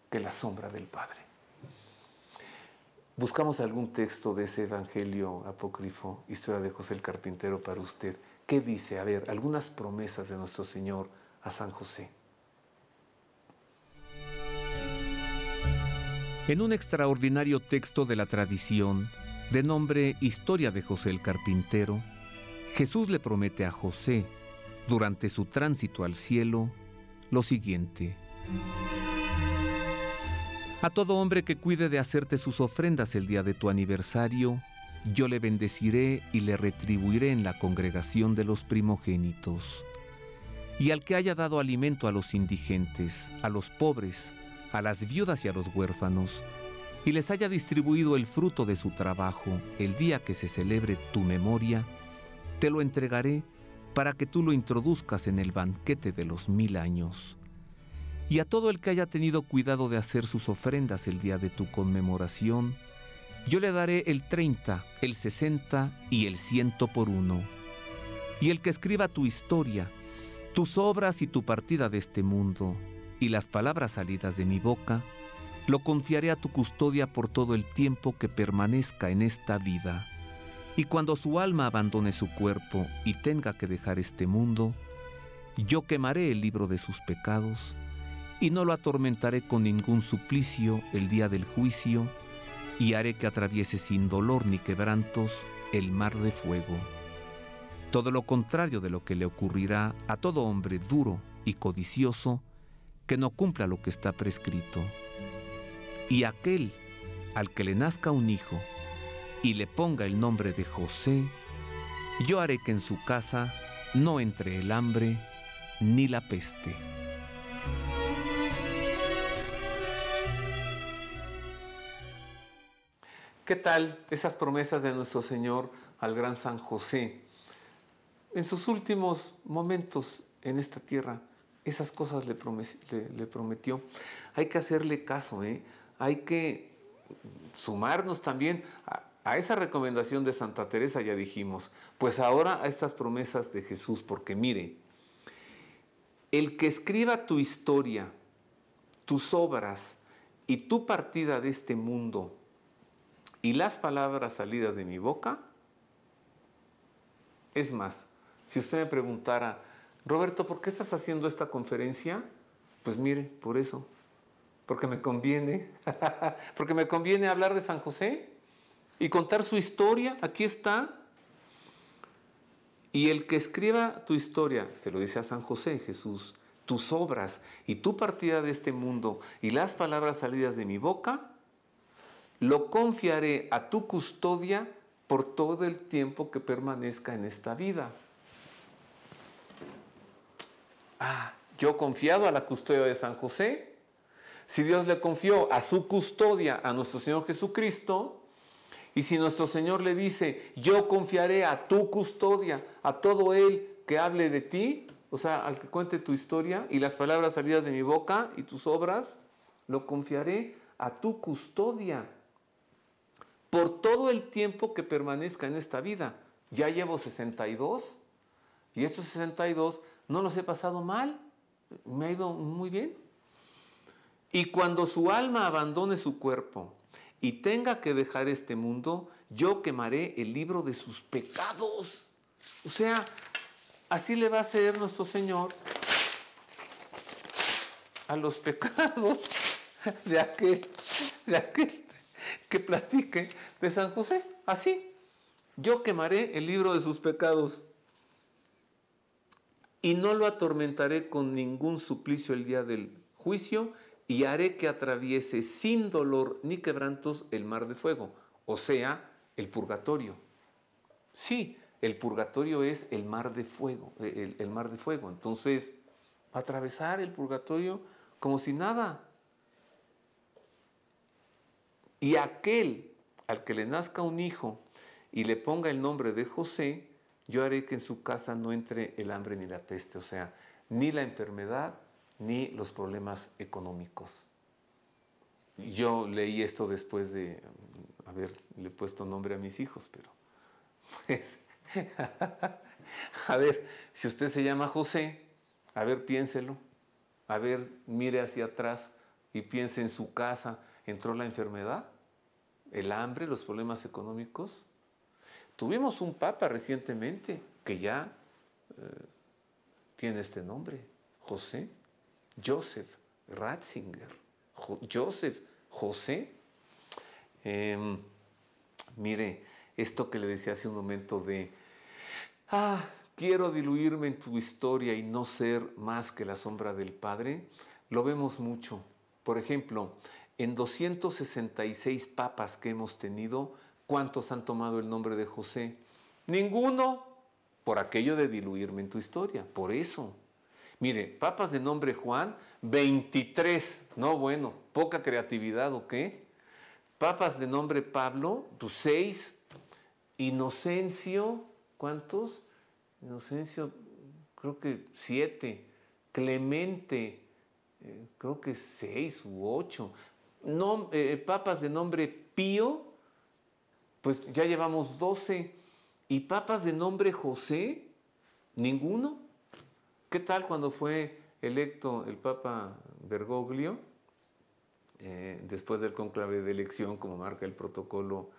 [SPEAKER 1] que la sombra del Padre. Buscamos algún texto de ese Evangelio apócrifo, historia de José el Carpintero para usted. ¿Qué dice? A ver, algunas promesas de nuestro Señor a San José. En un extraordinario texto de la tradición, de nombre Historia de José el Carpintero, Jesús le promete a José, durante su tránsito al cielo, lo siguiente. A todo hombre que cuide de hacerte sus ofrendas el día de tu aniversario, yo le bendeciré y le retribuiré en la congregación de los primogénitos. Y al que haya dado alimento a los indigentes, a los pobres, a las viudas y a los huérfanos, y les haya distribuido el fruto de su trabajo el día que se celebre tu memoria, te lo entregaré para que tú lo introduzcas en el banquete de los mil años. Y a todo el que haya tenido cuidado de hacer sus ofrendas el día de tu conmemoración, yo le daré el 30, el 60 y el ciento por uno. Y el que escriba tu historia, tus obras y tu partida de este mundo, y las palabras salidas de mi boca, lo confiaré a tu custodia por todo el tiempo que permanezca en esta vida y cuando su alma abandone su cuerpo y tenga que dejar este mundo, yo quemaré el libro de sus pecados y no lo atormentaré con ningún suplicio el día del juicio, y haré que atraviese sin dolor ni quebrantos el mar de fuego. Todo lo contrario de lo que le ocurrirá a todo hombre duro y codicioso que no cumpla lo que está prescrito. Y aquel al que le nazca un hijo y le ponga el nombre de José, yo haré que en su casa no entre el hambre ni la peste. ¿Qué tal esas promesas de nuestro Señor al gran San José? En sus últimos momentos en esta tierra, esas cosas le, prometió. Hay que hacerle caso, ¿eh? hay que sumarnos también a, a esa recomendación de Santa Teresa ya dijimos, pues ahora a estas promesas de Jesús, porque mire, el que escriba tu historia, tus obras y tu partida de este mundo y las palabras salidas de mi boca, es más, si usted me preguntara, Roberto, ¿por qué estás haciendo esta conferencia? Pues mire, por eso, porque me conviene, porque me conviene hablar de San José, y contar su historia. Aquí está. Y el que escriba tu historia, se lo dice a San José Jesús, tus obras y tu partida de este mundo y las palabras salidas de mi boca, lo confiaré a tu custodia por todo el tiempo que permanezca en esta vida. Ah, yo confiado a la custodia de San José, si Dios le confió a su custodia a nuestro Señor Jesucristo, y si nuestro Señor le dice, yo confiaré a tu custodia, a todo el que hable de ti, o sea, al que cuente tu historia y las palabras salidas de mi boca y tus obras, lo confiaré a tu custodia por todo el tiempo que permanezca en esta vida. Ya llevo 62 y estos 62 no los he pasado mal, me ha ido muy bien. Y cuando su alma abandone su cuerpo y tenga que dejar este mundo, yo quemaré el libro de sus pecados. O sea, así le va a hacer nuestro Señor a los pecados de aquel, de aquel que platique de San José. Así, yo quemaré el libro de sus pecados y no lo atormentaré con ningún suplicio el día del juicio, y haré que atraviese sin dolor ni quebrantos el mar de fuego, o sea, el purgatorio. Sí, el purgatorio es el mar de fuego, eh, el, mar de fuego. Entonces, atravesar el purgatorio como si nada. Y aquel al que le nazca un hijo y le ponga el nombre de José, yo haré que en su casa no entre el hambre ni la peste, o sea, ni la enfermedad, ni los problemas económicos. Yo leí esto después de haberle puesto nombre a mis hijos, pero pues, a ver, si usted se llama José, a ver, piénselo, a ver, mire hacia atrás y piense en su casa, entró la enfermedad, el hambre, los problemas económicos. Tuvimos un papa recientemente que ya eh, tiene este nombre, José. Joseph Ratzinger, Joseph José. Em, mire, esto que le decía hace un momento de, ah, quiero diluirme en tu historia y no ser más que la sombra del Padre, lo vemos mucho. Por ejemplo, en 266 papas que hemos tenido, ¿cuántos han tomado el nombre de José? Ninguno, por aquello de diluirme en tu historia, por eso. Mire, papas de nombre Juan, 23. No, bueno, poca creatividad o qué. Papas de nombre Pablo, pues 6. Inocencio, ¿cuántos? Inocencio, creo que 7. Clemente, eh, creo que 6 u 8. No, eh, eh, papas de nombre Pío, pues ya llevamos 12. ¿Y papas de nombre José? Ninguno. ¿Qué tal cuando fue electo el Papa Bergoglio, eh, después del conclave de elección, como marca el protocolo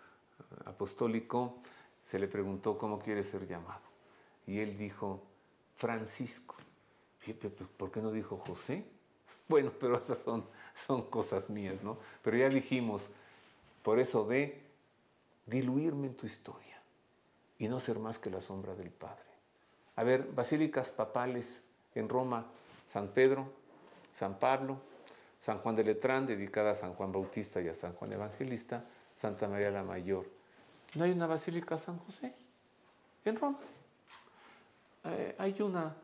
[SPEAKER 1] eh, apostólico, se le preguntó cómo quiere ser llamado? Y él dijo, Francisco. ¿Por qué no dijo José? Bueno, pero esas son, son cosas mías, ¿no? Pero ya dijimos, por eso de diluirme en tu historia y no ser más que la sombra del Padre. A ver, basílicas papales en Roma, San Pedro, San Pablo, San Juan de Letrán, dedicada a San Juan Bautista y a San Juan Evangelista, Santa María la Mayor. No hay una basílica San José en Roma. Eh, hay una,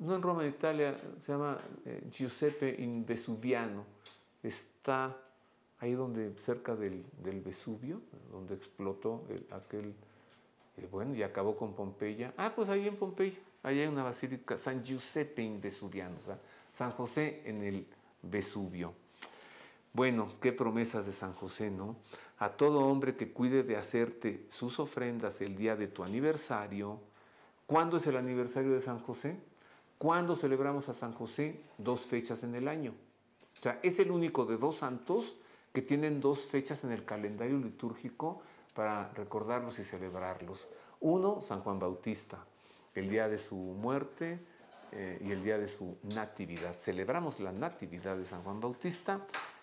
[SPEAKER 1] no en Roma, en Italia, se llama eh, Giuseppe in Vesuviano. Está ahí donde, cerca del, del Vesubio, donde explotó aquel y bueno, y acabó con Pompeya. Ah, pues ahí en Pompeya, ahí hay una basílica, San Giuseppe in Vesuviano, San José en el Vesubio. Bueno, qué promesas de San José, ¿no? A todo hombre que cuide de hacerte sus ofrendas el día de tu aniversario. ¿Cuándo es el aniversario de San José? ¿Cuándo celebramos a San José? Dos fechas en el año. O sea, es el único de dos santos que tienen dos fechas en el calendario litúrgico para recordarlos y celebrarlos. Uno, San Juan Bautista, el día de su muerte eh, y el día de su natividad. Celebramos la natividad de San Juan Bautista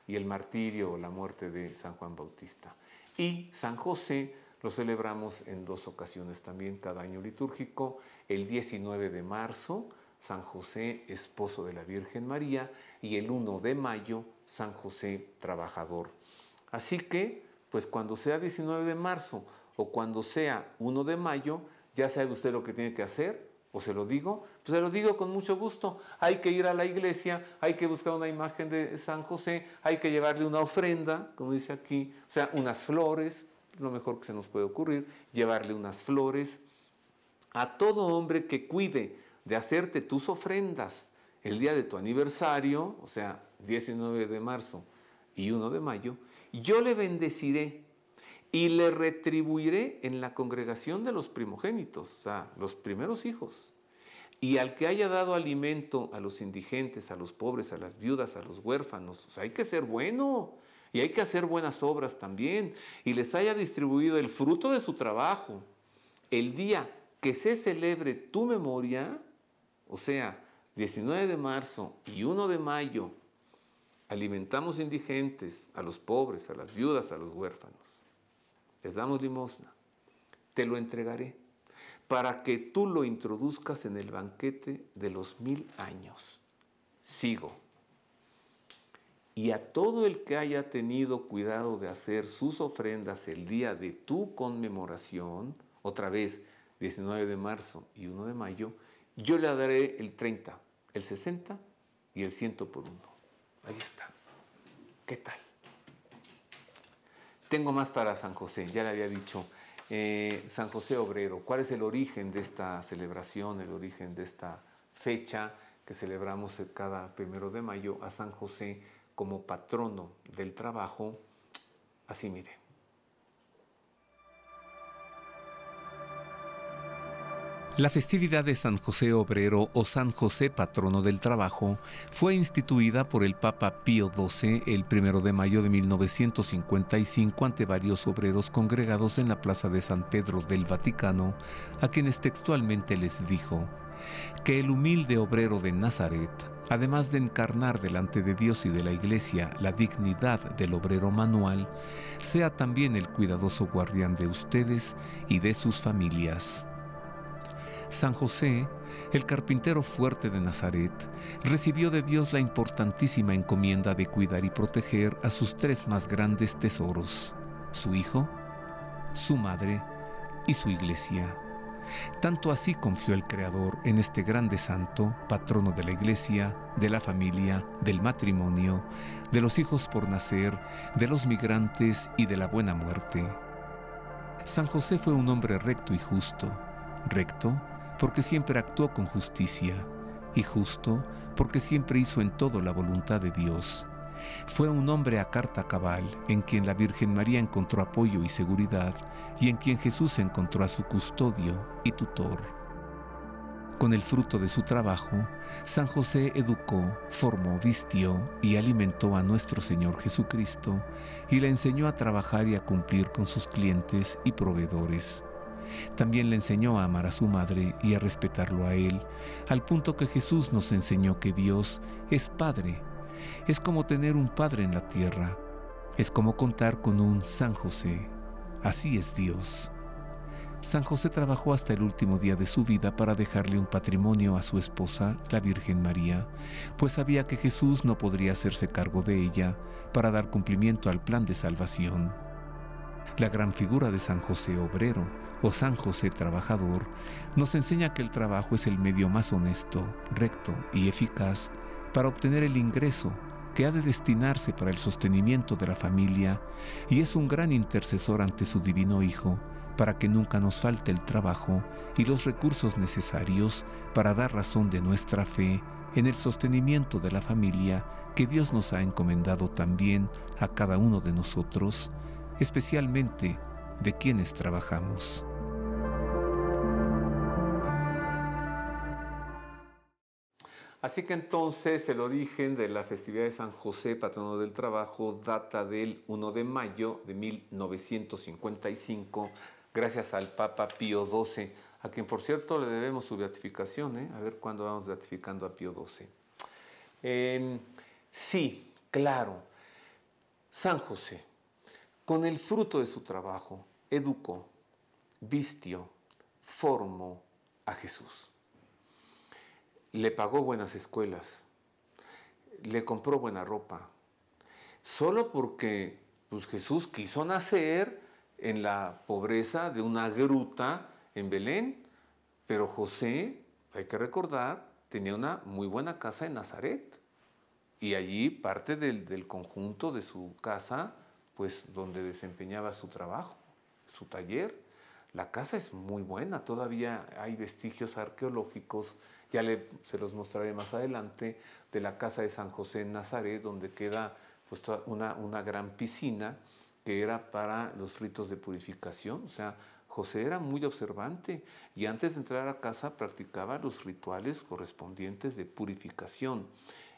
[SPEAKER 1] y el martirio o la muerte de San Juan Bautista. Y San José lo celebramos en dos ocasiones también cada año litúrgico, el 19 de marzo, San José, esposo de la Virgen María, y el 1 de mayo, San José, trabajador. Así que pues cuando sea 19 de marzo o cuando sea 1 de mayo, ya sabe usted lo que tiene que hacer, o se lo digo, pues se lo digo con mucho gusto. Hay que ir a la iglesia, hay que buscar una imagen de San José, hay que llevarle una ofrenda, como dice aquí, o sea, unas flores, lo mejor que se nos puede ocurrir, llevarle unas flores. A todo hombre que cuide de hacerte tus ofrendas el día de tu aniversario, o sea, 19 de marzo y 1 de mayo, yo le bendeciré y le retribuiré en la congregación de los primogénitos, o sea, los primeros hijos. Y al que haya dado alimento a los indigentes, a los pobres, a las viudas, a los huérfanos, o sea, hay que ser bueno y hay que hacer buenas obras también. Y les haya distribuido el fruto de su trabajo. El día que se celebre tu memoria, o sea, 19 de marzo y 1 de mayo alimentamos indigentes, a los pobres, a las viudas, a los huérfanos. Les damos limosna. Te lo entregaré para que tú lo introduzcas en el banquete de los mil años. Sigo. Y a todo el que haya tenido cuidado de hacer sus ofrendas el día de tu conmemoración, otra vez 19 de marzo y 1 de mayo, yo le daré el 30, el 60 y el 100 por uno. Ahí está. ¿Qué tal? Tengo más para San José, ya le había dicho. Eh, San José Obrero, ¿cuál es el origen de esta celebración, el origen de esta fecha que celebramos cada primero de mayo a San José como patrono del trabajo? Así mire. La festividad de San José Obrero o San José Patrono del Trabajo fue instituida por el Papa Pío XII el 1 de mayo de 1955 ante varios obreros congregados en la Plaza de San Pedro del Vaticano, a quienes textualmente les dijo que el humilde obrero de Nazaret, además de encarnar delante de Dios y de la Iglesia la dignidad del obrero manual, sea también el cuidadoso guardián de ustedes y de sus familias. San José, el carpintero fuerte de Nazaret, recibió de Dios la importantísima encomienda de cuidar y proteger a sus tres más grandes tesoros, su hijo, su madre y su iglesia. Tanto así confió el Creador en este grande santo, patrono de la iglesia, de la familia, del matrimonio, de los hijos por nacer, de los migrantes y de la buena muerte. San José fue un hombre recto y justo, recto porque siempre actuó con justicia, y justo, porque siempre hizo en todo la voluntad de Dios. Fue un hombre a carta cabal, en quien la Virgen María encontró apoyo y seguridad, y en quien Jesús encontró a su custodio y tutor. Con el fruto de su trabajo, San José educó, formó, vistió y alimentó a nuestro Señor Jesucristo, y le enseñó a trabajar y a cumplir con sus clientes y proveedores. También le enseñó a amar a su madre y a respetarlo a él, al punto que Jesús nos enseñó que Dios es Padre. Es como tener un Padre en la tierra. Es como contar con un San José. Así es Dios. San José trabajó hasta el último día de su vida para dejarle un patrimonio a su esposa, la Virgen María, pues sabía que Jesús no podría hacerse cargo de ella para dar cumplimiento al plan de salvación. La gran figura de San José obrero o San José Trabajador, nos enseña que el trabajo es el medio más honesto, recto y eficaz para obtener el ingreso que ha de destinarse para el sostenimiento de la familia y es un gran intercesor ante su divino Hijo para que nunca nos falte el trabajo y los recursos necesarios para dar razón de nuestra fe en el sostenimiento de la familia que Dios nos ha encomendado también a cada uno de nosotros, especialmente de quienes trabajamos. Así que entonces el origen de la festividad de San José, patrono del trabajo, data del 1 de mayo de 1955, gracias al Papa Pío XII, a quien por cierto le debemos su beatificación, ¿eh? a ver cuándo vamos beatificando a Pío XII. Em, sí, claro, San José, con el fruto de su trabajo, educó, vistió, formó a Jesús le pagó buenas escuelas, le compró buena ropa, solo porque pues, Jesús quiso nacer en la pobreza de una gruta en Belén, pero José, hay que recordar, tenía una muy buena casa en Nazaret. Y allí parte del, del conjunto de su casa, pues donde desempeñaba su trabajo, su taller. La casa es muy buena, todavía hay vestigios arqueológicos ya se los mostraré más adelante de la casa de San José en Nazaret, donde queda pues, una, una gran piscina que era para los ritos de purificación. O sea, José era muy observante y antes de entrar a casa practicaba los rituales correspondientes de purificación.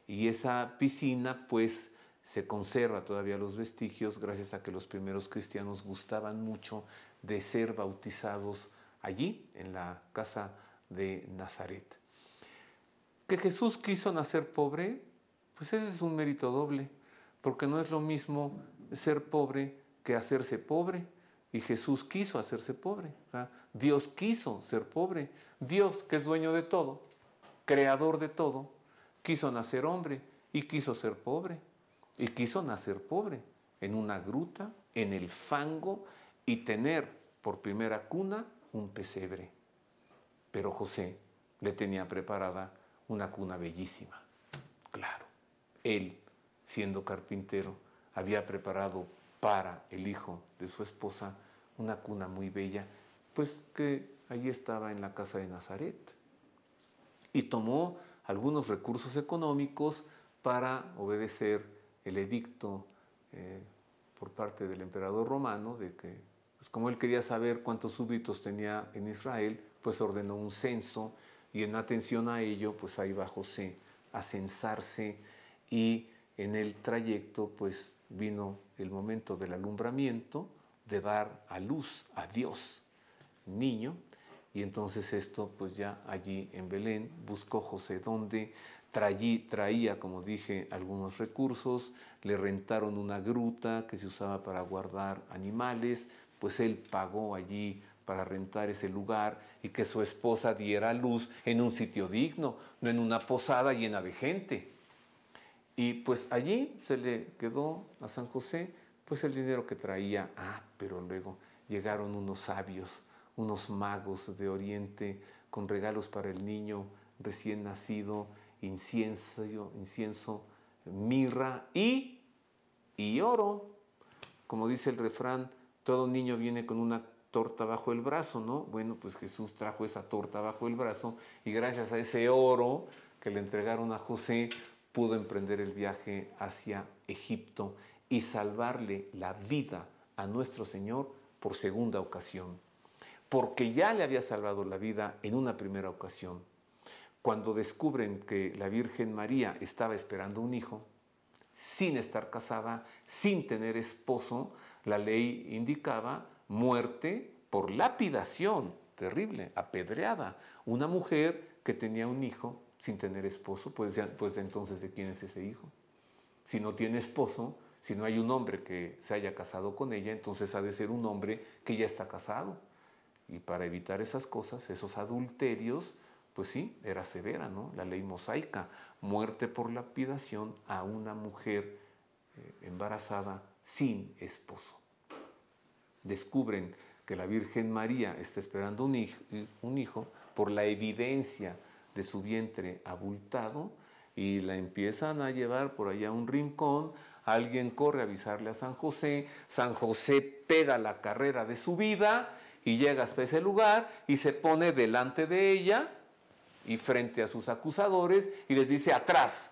[SPEAKER 1] Y esa piscina pues se conserva todavía los vestigios gracias a que los primeros cristianos gustaban mucho de ser bautizados allí en la casa de Nazaret. Jesús quiso nacer pobre, pues ese es un mérito doble, porque no es lo mismo ser pobre que hacerse pobre. Y Jesús quiso hacerse pobre. Dios quiso ser pobre. Dios, que es dueño de todo, creador de todo, quiso nacer hombre y quiso ser pobre. Y quiso nacer pobre en una gruta, en el fango y tener por primera cuna un pesebre. Pero José le tenía preparada una cuna bellísima. Claro, él, siendo carpintero, había preparado para el hijo de su esposa una cuna muy bella, pues que allí estaba en la casa de Nazaret. Y tomó algunos recursos económicos para obedecer el edicto eh, por parte del emperador romano de que, pues como él quería saber cuántos súbditos tenía en Israel, pues ordenó un censo y en atención a ello, pues ahí va José a censarse y en el trayecto pues vino el momento del alumbramiento, de dar a luz a Dios, niño, y entonces esto pues ya allí en Belén buscó José dónde, traía, como dije, algunos recursos, le rentaron una gruta que se usaba para guardar animales, pues él pagó allí para rentar ese lugar y que su esposa diera luz en un sitio digno, no en una posada llena de gente. Y pues allí se le quedó a San José pues el dinero que traía. Ah, pero luego llegaron unos sabios, unos magos de Oriente con regalos para el niño recién nacido, incienso, incienso mirra y, y oro. Como dice el refrán, todo niño viene con una torta bajo el brazo, ¿no? Bueno, pues Jesús trajo esa torta bajo el brazo y gracias a ese oro que le entregaron a José, pudo emprender el viaje hacia Egipto y salvarle la vida a nuestro Señor por segunda ocasión, porque ya le había salvado la vida en una primera ocasión. Cuando descubren que la Virgen María estaba esperando un hijo, sin estar casada, sin tener esposo, la ley indicaba muerte por lapidación, terrible, apedreada. Una mujer que tenía un hijo sin tener esposo, pues, pues entonces de quién es ese hijo. Si no tiene esposo, si no hay un hombre que se haya casado con ella, entonces ha de ser un hombre que ya está casado. Y para evitar esas cosas, esos adulterios, pues sí, era severa, ¿no? La ley mosaica, muerte por lapidación a una mujer eh, embarazada sin esposo descubren que la Virgen María está esperando un hijo, por la evidencia de su vientre abultado y la empiezan a llevar por allá a un rincón, alguien corre a avisarle a San José, San José pega la carrera de su vida y llega hasta ese lugar y se pone delante de ella y frente a sus acusadores y les dice atrás.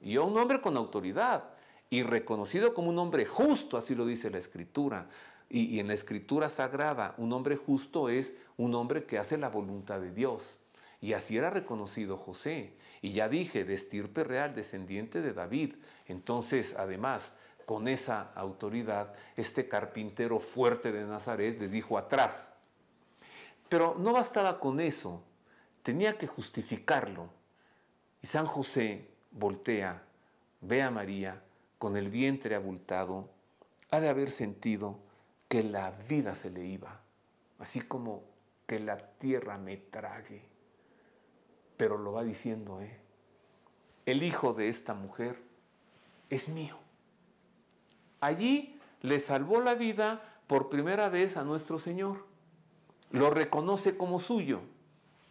[SPEAKER 1] Y a un hombre con autoridad y reconocido como un hombre justo, así lo dice la escritura, y, en la escritura sagrada, un hombre justo es un hombre que hace la voluntad de Dios. Y así era reconocido José. Y ya dije, de estirpe real, descendiente de David. Entonces, además, con esa autoridad, este carpintero fuerte de Nazaret les dijo atrás. Pero no bastaba con eso, tenía que justificarlo. Y San José voltea, ve a María con el vientre abultado. Ha de haber sentido que la vida se le iba, así como que la tierra me trague. Pero lo va diciendo, ¿eh? el hijo de esta mujer es mío. Allí le salvó la vida por primera vez a nuestro Señor. Lo reconoce como suyo.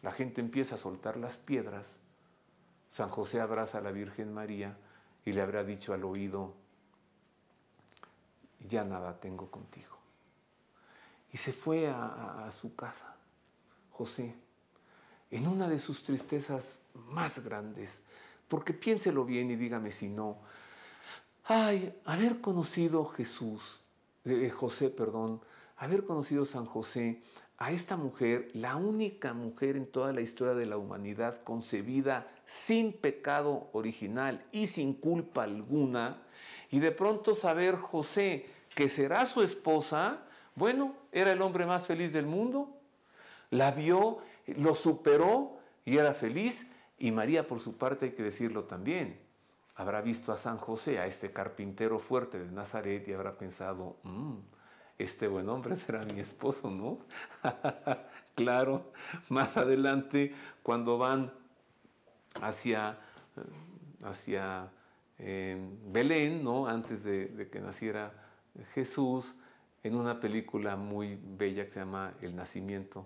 [SPEAKER 1] La gente empieza a soltar las piedras. San José abraza a la Virgen María y le habrá dicho al oído, ya nada tengo contigo y se fue a, su casa, José, en una de sus tristezas más grandes, porque piénselo bien y dígame si no. Ay, haber conocido Jesús, eh, eh, José, perdón, haber conocido San José, a esta mujer, la única mujer en toda la historia de la humanidad concebida sin pecado original y sin culpa alguna, y de pronto saber José que será su esposa, bueno, era el hombre más feliz del mundo, la vio, lo superó y era feliz. Y María, por su parte, hay que decirlo también, habrá visto a San José, a este carpintero fuerte de Nazaret, y habrá pensado, mm, este buen hombre será mi esposo, ¿no? claro, más adelante, cuando van hacia, eh, eh, Belén, ¿no? Antes de que naciera Jesús, en una película muy bella que se llama El Nacimiento,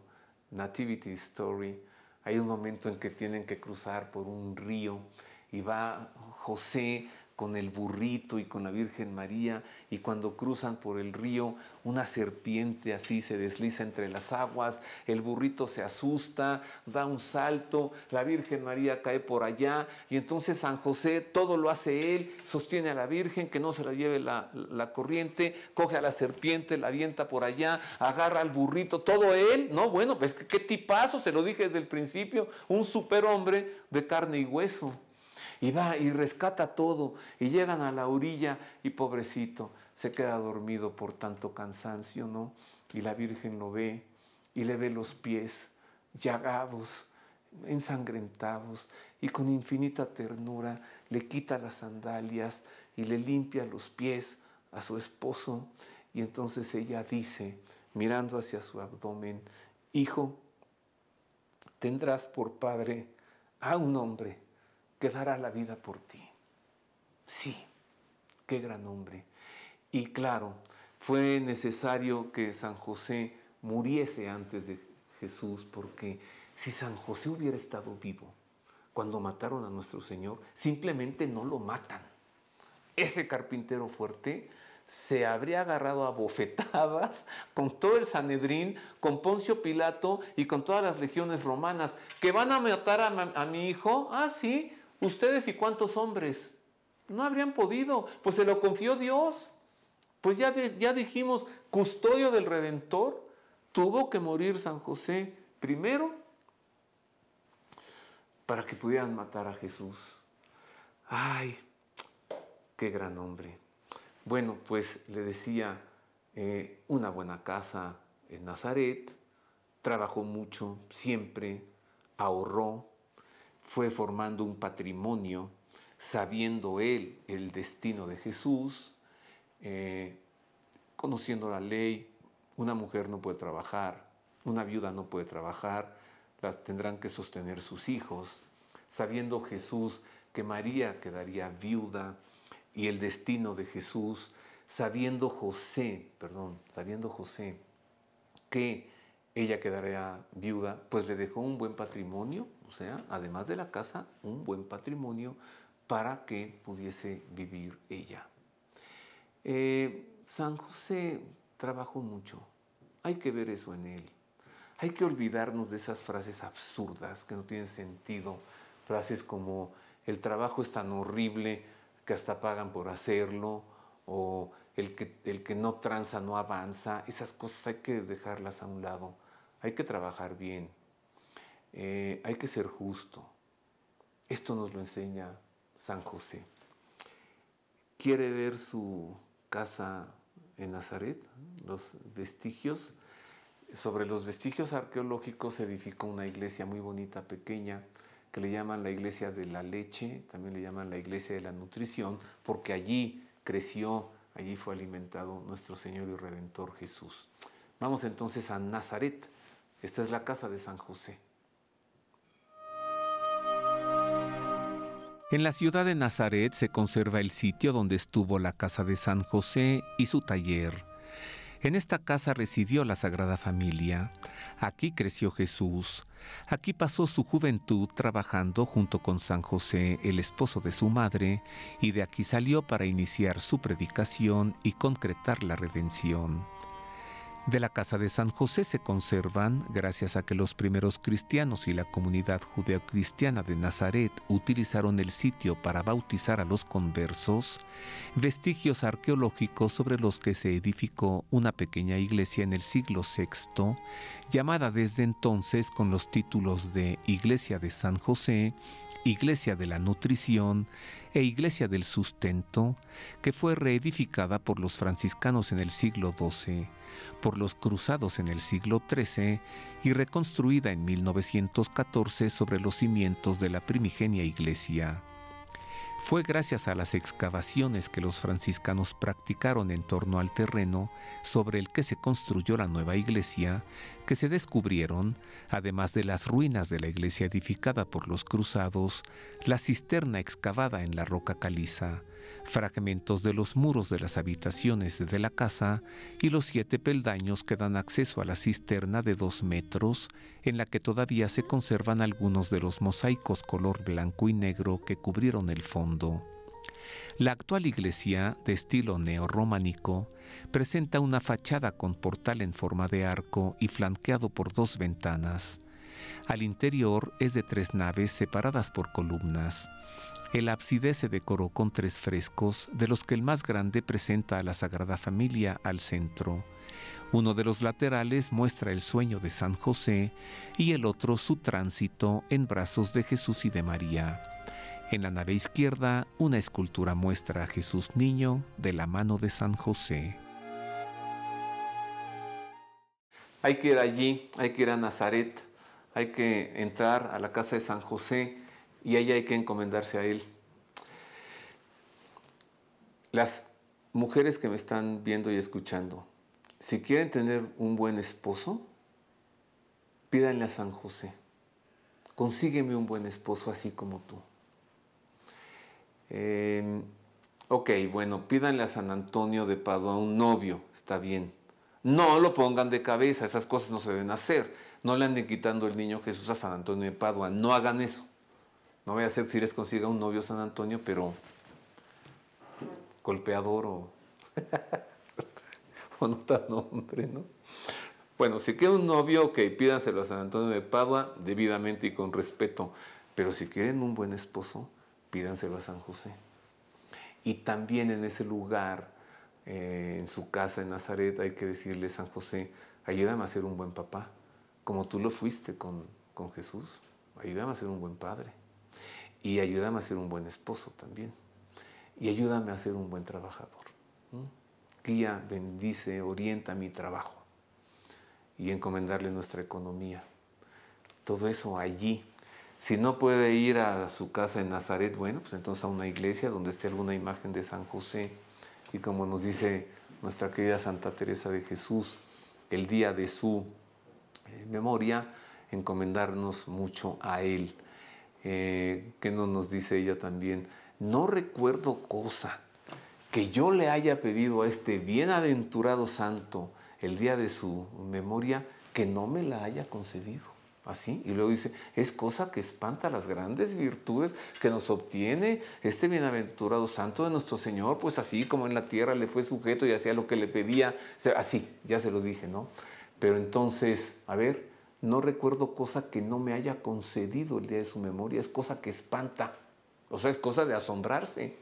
[SPEAKER 1] Nativity Story. Hay un momento en que tienen que cruzar por un río y va José con el burrito y con la Virgen María, y cuando cruzan por el río, una serpiente así se desliza entre las aguas, el burrito se asusta, da un salto, la Virgen María cae por allá, y entonces San José todo lo hace él, sostiene a la Virgen, que no se la lleve la, corriente, coge a la serpiente, la avienta por allá, agarra al burrito, todo él, no, bueno, pues qué tipazo, se lo dije desde el principio, un superhombre de carne y hueso. Y va y rescata todo y llegan a la orilla y pobrecito, se queda dormido por tanto cansancio, ¿no? Y la Virgen lo ve y le ve los pies llagados, ensangrentados y con infinita ternura le quita las sandalias y le limpia los pies a su esposo y entonces ella dice, mirando hacia su abdomen, Hijo, tendrás por padre a un hombre quedará la vida por ti. Sí, qué gran hombre. Y claro, fue necesario que San José muriese antes de Jesús, porque si San José hubiera estado vivo cuando mataron a nuestro Señor, simplemente no lo matan. Ese carpintero fuerte se habría agarrado a bofetadas con todo el Sanedrín, con Poncio Pilato y con todas las legiones romanas, que van a matar a, a mi hijo, ah, sí, ustedes y cuántos hombres no habrían podido, pues se lo confió Dios. Pues ya, ya dijimos, custodio del Redentor, tuvo que morir San José primero para que pudieran matar a Jesús. Ay, qué gran hombre. Bueno, pues le decía, eh, una buena casa en Nazaret, trabajó mucho, siempre, ahorró, fue formando un patrimonio, sabiendo él el destino de Jesús, eh, conociendo la ley, una mujer no puede trabajar, una viuda no puede trabajar, las tendrán que sostener sus hijos, sabiendo Jesús que María quedaría viuda y el destino de Jesús, sabiendo José, perdón, sabiendo José que ella quedaría viuda, pues le dejó un buen patrimonio, o sea, además de la casa, un buen patrimonio para que pudiese vivir ella. Eh, San José trabajó mucho, hay que ver eso en él. Hay que olvidarnos de esas frases absurdas que no tienen sentido, frases como el trabajo es tan horrible que hasta pagan por hacerlo o el que, el que no tranza, no avanza, esas cosas hay que dejarlas a un lado, hay que trabajar bien, eh, hay que ser justo. Esto nos lo enseña San José. ¿Quiere ver su casa en Nazaret? Los vestigios. Sobre los vestigios arqueológicos se edificó una iglesia muy bonita, pequeña, que le llaman la iglesia de la leche, también le llaman la iglesia de la nutrición, porque allí creció Allí fue alimentado nuestro Señor y Redentor Jesús. Vamos entonces a Nazaret. Esta es la casa de San José. En la ciudad de Nazaret se conserva el sitio donde estuvo la casa de San José y su taller en esta casa residió la Sagrada Familia. Aquí creció Jesús. Aquí pasó su juventud trabajando junto con San José, el esposo de su madre, y de aquí salió para iniciar su predicación y concretar la redención de la casa de San José se conservan gracias a que los primeros cristianos y la comunidad judeocristiana de Nazaret utilizaron el sitio para bautizar a los conversos, vestigios arqueológicos sobre los que se edificó una pequeña iglesia en el siglo VI, llamada desde entonces con los títulos de Iglesia de San José, Iglesia de la Nutrición e Iglesia del Sustento, que fue reedificada por los franciscanos en el siglo XII por los cruzados en el siglo XIII y reconstruida en 1914 sobre los cimientos de la primigenia iglesia. Fue gracias a las excavaciones que los franciscanos practicaron en torno al terreno sobre el que se construyó la nueva iglesia que se descubrieron, además de las ruinas de la iglesia edificada por los cruzados, la cisterna excavada en la roca caliza, fragmentos de los muros de las habitaciones de la casa y los siete peldaños que dan acceso a la cisterna de dos metros, en la que todavía se conservan algunos de los mosaicos color blanco y negro que cubrieron el fondo. La actual iglesia, de estilo neorrománico, presenta una fachada con portal en forma de arco y flanqueado por dos ventanas. Al interior es de tres naves separadas por columnas. El ábside se decoró con tres frescos, de los que el más grande presenta a la Sagrada Familia al centro. Uno de los laterales muestra el sueño de San José y el otro su tránsito en brazos de Jesús y de María. En la nave izquierda, una escultura muestra a Jesús Niño de la mano de San José. Hay que ir allí, hay que ir a Nazaret, hay que entrar a la casa de San José y ahí hay que encomendarse a Él. Las mujeres que me están viendo y escuchando, si quieren tener un buen esposo, pídanle a San José, consígueme un buen esposo así como tú. Em, ok, bueno, pídanle a San Antonio de Padua un novio, está bien. No lo pongan de cabeza, esas cosas no se deben hacer. No le anden quitando el niño Jesús a San Antonio de Padua, no hagan eso. No voy a ser que si les consiga un novio San Antonio, pero golpeador o, no tan ¿no? Bueno, si quieren un novio, ok, pídanselo a San Antonio de Padua debidamente y con respeto. Pero si quieren un buen esposo, pídanselo a San José. Y también en ese lugar, eh, en su casa en Nazaret, hay que decirle, a San José, ayúdame a ser un buen papá, como tú lo fuiste con, con Jesús, ayúdame a ser un buen padre. Y ayúdame a ser un buen esposo también. Y ayúdame a ser un buen trabajador. Guía, bendice, orienta mi trabajo. Y encomendarle nuestra economía. Todo eso allí. Si no puede ir a su casa en Nazaret, bueno, pues entonces a una iglesia donde esté alguna imagen de San José. Y como nos dice nuestra querida Santa Teresa de Jesús, el día de su eh, memoria, encomendarnos mucho a Él. Eh, que no nos dice ella también? No recuerdo cosa que yo le haya pedido a este bienaventurado santo el día de su memoria que no me la haya concedido. Así, y luego dice, es cosa que espanta las grandes virtudes que nos obtiene este bienaventurado santo de nuestro Señor, pues así como en la tierra le fue sujeto y hacía lo que le pedía, así, ya se lo dije, ¿no? Pero entonces, a ver, no recuerdo cosa que no me haya concedido el día de su memoria. Es cosa que espanta. O sea, es cosa de asombrarse.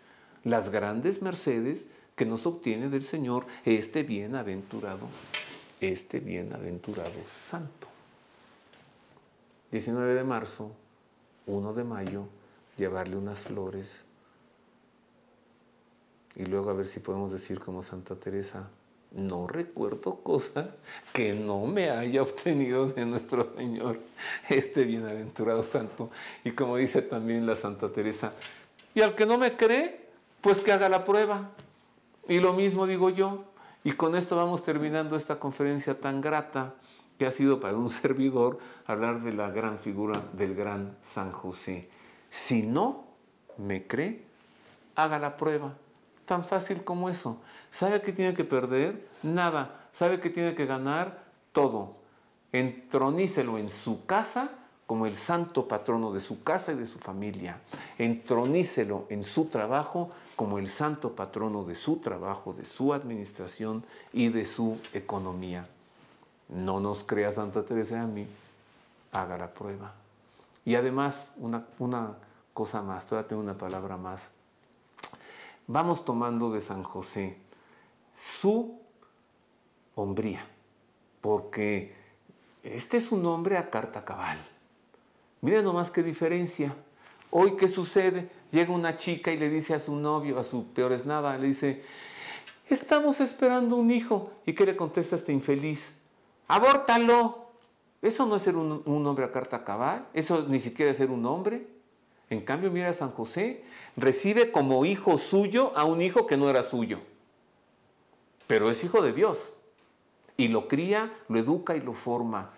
[SPEAKER 1] Las grandes mercedes que nos obtiene del Señor este bienaventurado, este bienaventurado santo. 19 de marzo, 1 de mayo, llevarle unas flores y luego a ver si podemos decir como Santa Teresa, no recuerdo cosa que no me haya obtenido de nuestro Señor, este bienaventurado santo. Y como dice también la Santa Teresa, y al que no me cree, pues que haga la prueba. Y lo mismo digo yo. Y con esto vamos terminando esta conferencia tan grata que ha sido para un servidor hablar de la gran figura del gran San José. Si no me cree, haga la prueba. Tan fácil como eso. Sabe que tiene que perder nada, sabe que tiene que ganar todo. Entronícelo en su casa como el santo patrono de su casa y de su familia. Entronícelo en su trabajo como el santo patrono de su trabajo, de su administración y de su economía. No nos crea Santa Teresa a mí, haga la prueba. Y además, una, una cosa más, todavía tengo una palabra más. Vamos tomando de San José su hombría, porque este es un hombre a carta cabal. Mira nomás qué diferencia. Hoy, ¿qué sucede? Llega una chica y le dice a su novio, a su peor es nada, le dice, estamos esperando un hijo. ¿Y qué le contesta este infeliz? ¡Abórtalo! Eso no es ser un, hombre a carta cabal, eso ni siquiera es ser un hombre. En cambio, mira a San José, recibe como hijo suyo a un hijo que no era suyo pero es hijo de Dios. Y lo cría, lo educa y lo forma.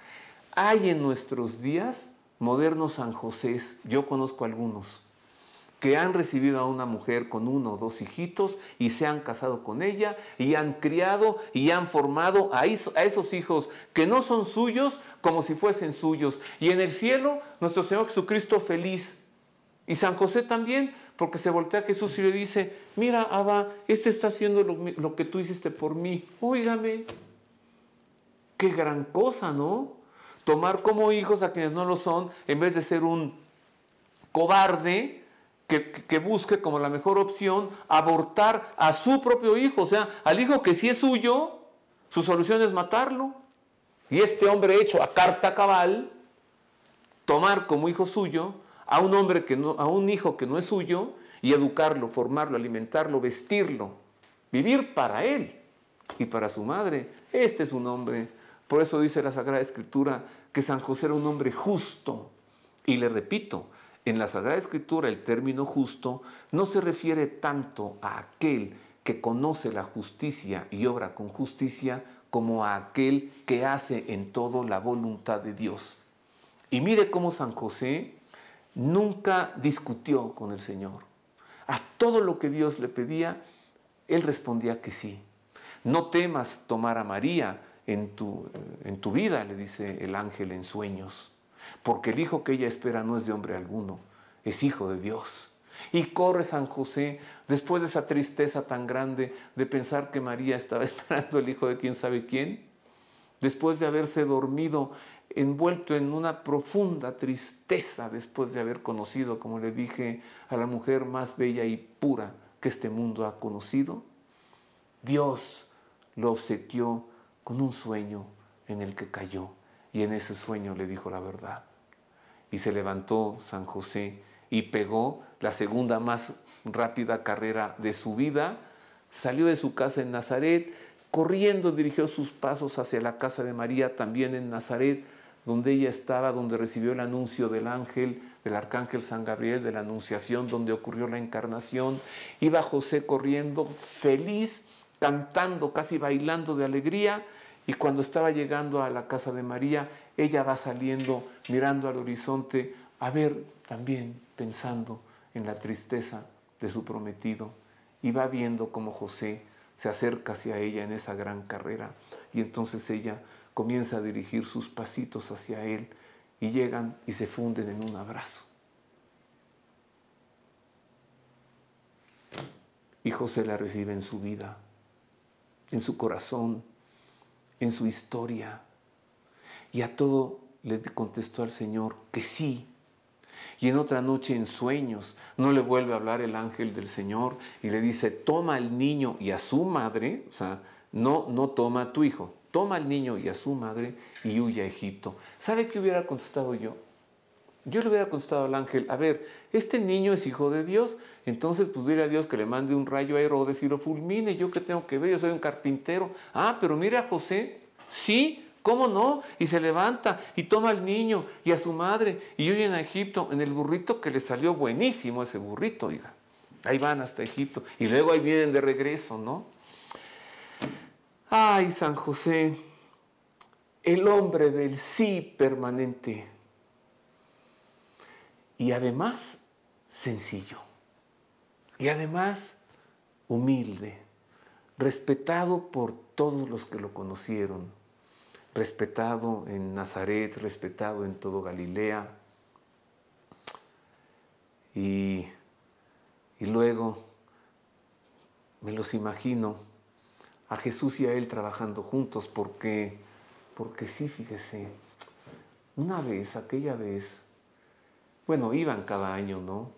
[SPEAKER 1] Hay en nuestros días modernos San José, yo conozco algunos, que han recibido a una mujer con uno o dos hijitos y se han casado con ella y han criado y han formado a, esos hijos que no son suyos como si fuesen suyos. Y en el cielo, nuestro Señor Jesucristo feliz y San José también, porque se voltea a Jesús y le dice, mira, Abba, este está haciendo lo, que tú hiciste por mí, óigame. Qué gran cosa, ¿no? Tomar como hijos a quienes no lo son, en vez de ser un cobarde, que, que, busque como la mejor opción abortar a su propio hijo, o sea, al hijo que sí es suyo, su solución es matarlo. Y este hombre hecho a carta cabal, tomar como hijo suyo, a un hombre que a un hijo que no es suyo y educarlo, formarlo, alimentarlo, vestirlo, vivir para él y para su madre. Este es un hombre. Por eso dice la Sagrada Escritura que San José era un hombre justo. Y le repito, en la Sagrada Escritura el término justo no se refiere tanto a aquel que conoce la justicia y obra con justicia como a aquel que hace en todo la voluntad de Dios. Y mire cómo San José nunca discutió con el Señor. A todo lo que Dios le pedía, él respondía que sí. No temas tomar a María en tu, en tu vida, le dice el ángel en sueños, porque el hijo que ella espera no es de hombre alguno, es hijo de Dios. Y corre San José, después de esa tristeza tan grande de pensar que María estaba esperando el hijo de quién sabe quién, después de haberse dormido envuelto en una profunda tristeza después de haber conocido, como le dije, a la mujer más bella y pura que este mundo ha conocido, Dios lo obsequió con un sueño en el que cayó y en ese sueño le dijo la verdad. Y se levantó San José y pegó la segunda más rápida carrera de su vida, salió de su casa en Nazaret, corriendo dirigió sus pasos hacia la casa de María también en Nazaret, donde ella estaba, donde recibió el anuncio del ángel, del arcángel San Gabriel, de la anunciación, donde ocurrió la encarnación. Iba José corriendo feliz, cantando, casi bailando de alegría, y cuando estaba llegando a la casa de María, ella va saliendo, mirando al horizonte, a ver también pensando en la tristeza de su prometido, y va viendo cómo José se acerca hacia ella en esa gran carrera, y entonces ella comienza a dirigir sus pasitos hacia Él y llegan y se funden en un abrazo. Y José la recibe en su vida, en su corazón, en su historia. Y a todo le contestó al Señor que sí. Y en otra noche en sueños no le vuelve a hablar el ángel del Señor y le dice, toma al niño y a su madre, o sea, no, no toma a tu hijo, toma al niño y a su madre y huye a Egipto. ¿Sabe qué hubiera contestado yo? Yo le hubiera contestado al ángel, a ver, este niño es hijo de Dios, entonces pues dile a Dios que le mande un rayo a Herodes y lo fulmine, yo qué tengo que ver, yo soy un carpintero. Ah, pero mire a José, sí, ¿cómo no? Y se levanta y toma al niño y a su madre y huyen a Egipto en el burrito que le salió buenísimo ese burrito, diga. Ahí van hasta Egipto y luego ahí vienen de regreso, ¿no? Ay, San José, el hombre del sí permanente. Y además, sencillo. Y además, humilde, respetado por todos los que lo conocieron, respetado en Nazaret, respetado en todo Galilea. Y, y luego me los imagino a Jesús y a Él trabajando juntos, porque, porque sí, fíjese, una vez, aquella vez, bueno, iban cada año, ¿no?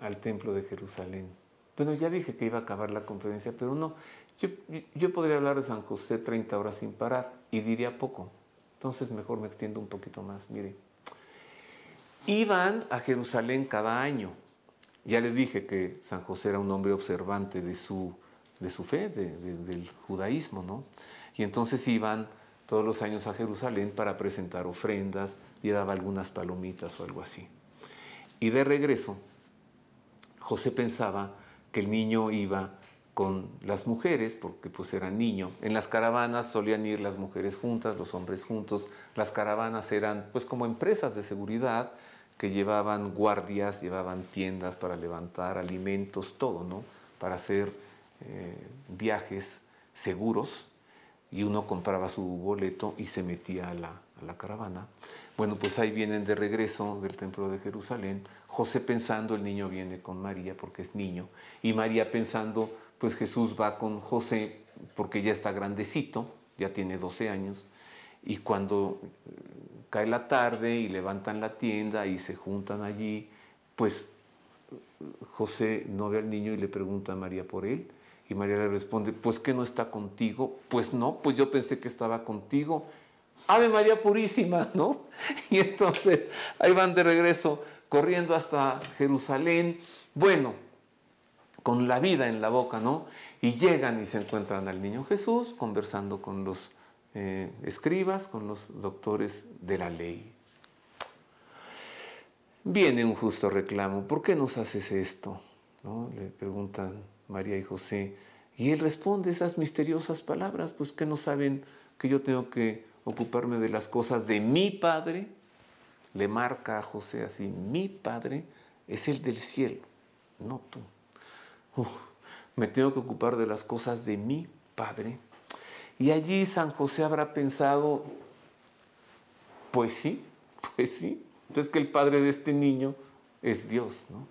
[SPEAKER 1] Al templo de Jerusalén. Bueno, ya dije que iba a acabar la conferencia, pero no, yo, yo podría hablar de San José 30 horas sin parar y diría poco. Entonces mejor me extiendo un poquito más, mire. Iban a Jerusalén cada año. Ya les dije que San José era un hombre observante de su de su fe, del judaísmo, ¿no? Y entonces iban todos los años a Jerusalén para presentar ofrendas y daba algunas palomitas o algo así. Y de regreso, José pensaba que el niño iba con las mujeres, porque pues era niño. En las caravanas solían ir las mujeres juntas, los hombres juntos. Las caravanas eran pues como empresas de seguridad que llevaban guardias, llevaban tiendas para levantar alimentos, todo, ¿no? Para hacer eh, viajes seguros y uno compraba su boleto y se metía a la, a la caravana. Bueno, pues ahí vienen de regreso del templo de Jerusalén, José pensando, el niño viene con María porque es niño, y María pensando, pues Jesús va con José porque ya está grandecito, ya tiene 12 años, y cuando cae la tarde y levantan la tienda y se juntan allí, pues José no ve al niño y le pregunta a María por él, y María le responde, pues que no está contigo. Pues no, pues yo pensé que estaba contigo. Ave María Purísima, ¿no? Y entonces ahí van de regreso corriendo hasta Jerusalén. Bueno, con la vida en la boca, ¿no? Y llegan y se encuentran al niño Jesús conversando con los eh, escribas, con los doctores de la ley. Viene un justo reclamo, ¿por qué nos haces esto? Le preguntan María y José. Y él responde esas misteriosas palabras, pues que no saben que yo tengo que ocuparme de las cosas de mi Padre. Le marca a José así, mi Padre es el del cielo, no tú. me tengo que ocupar de las cosas de mi Padre. Y allí San José habrá pensado, pues sí, pues sí, entonces que el Padre de este niño es Dios, ¿no?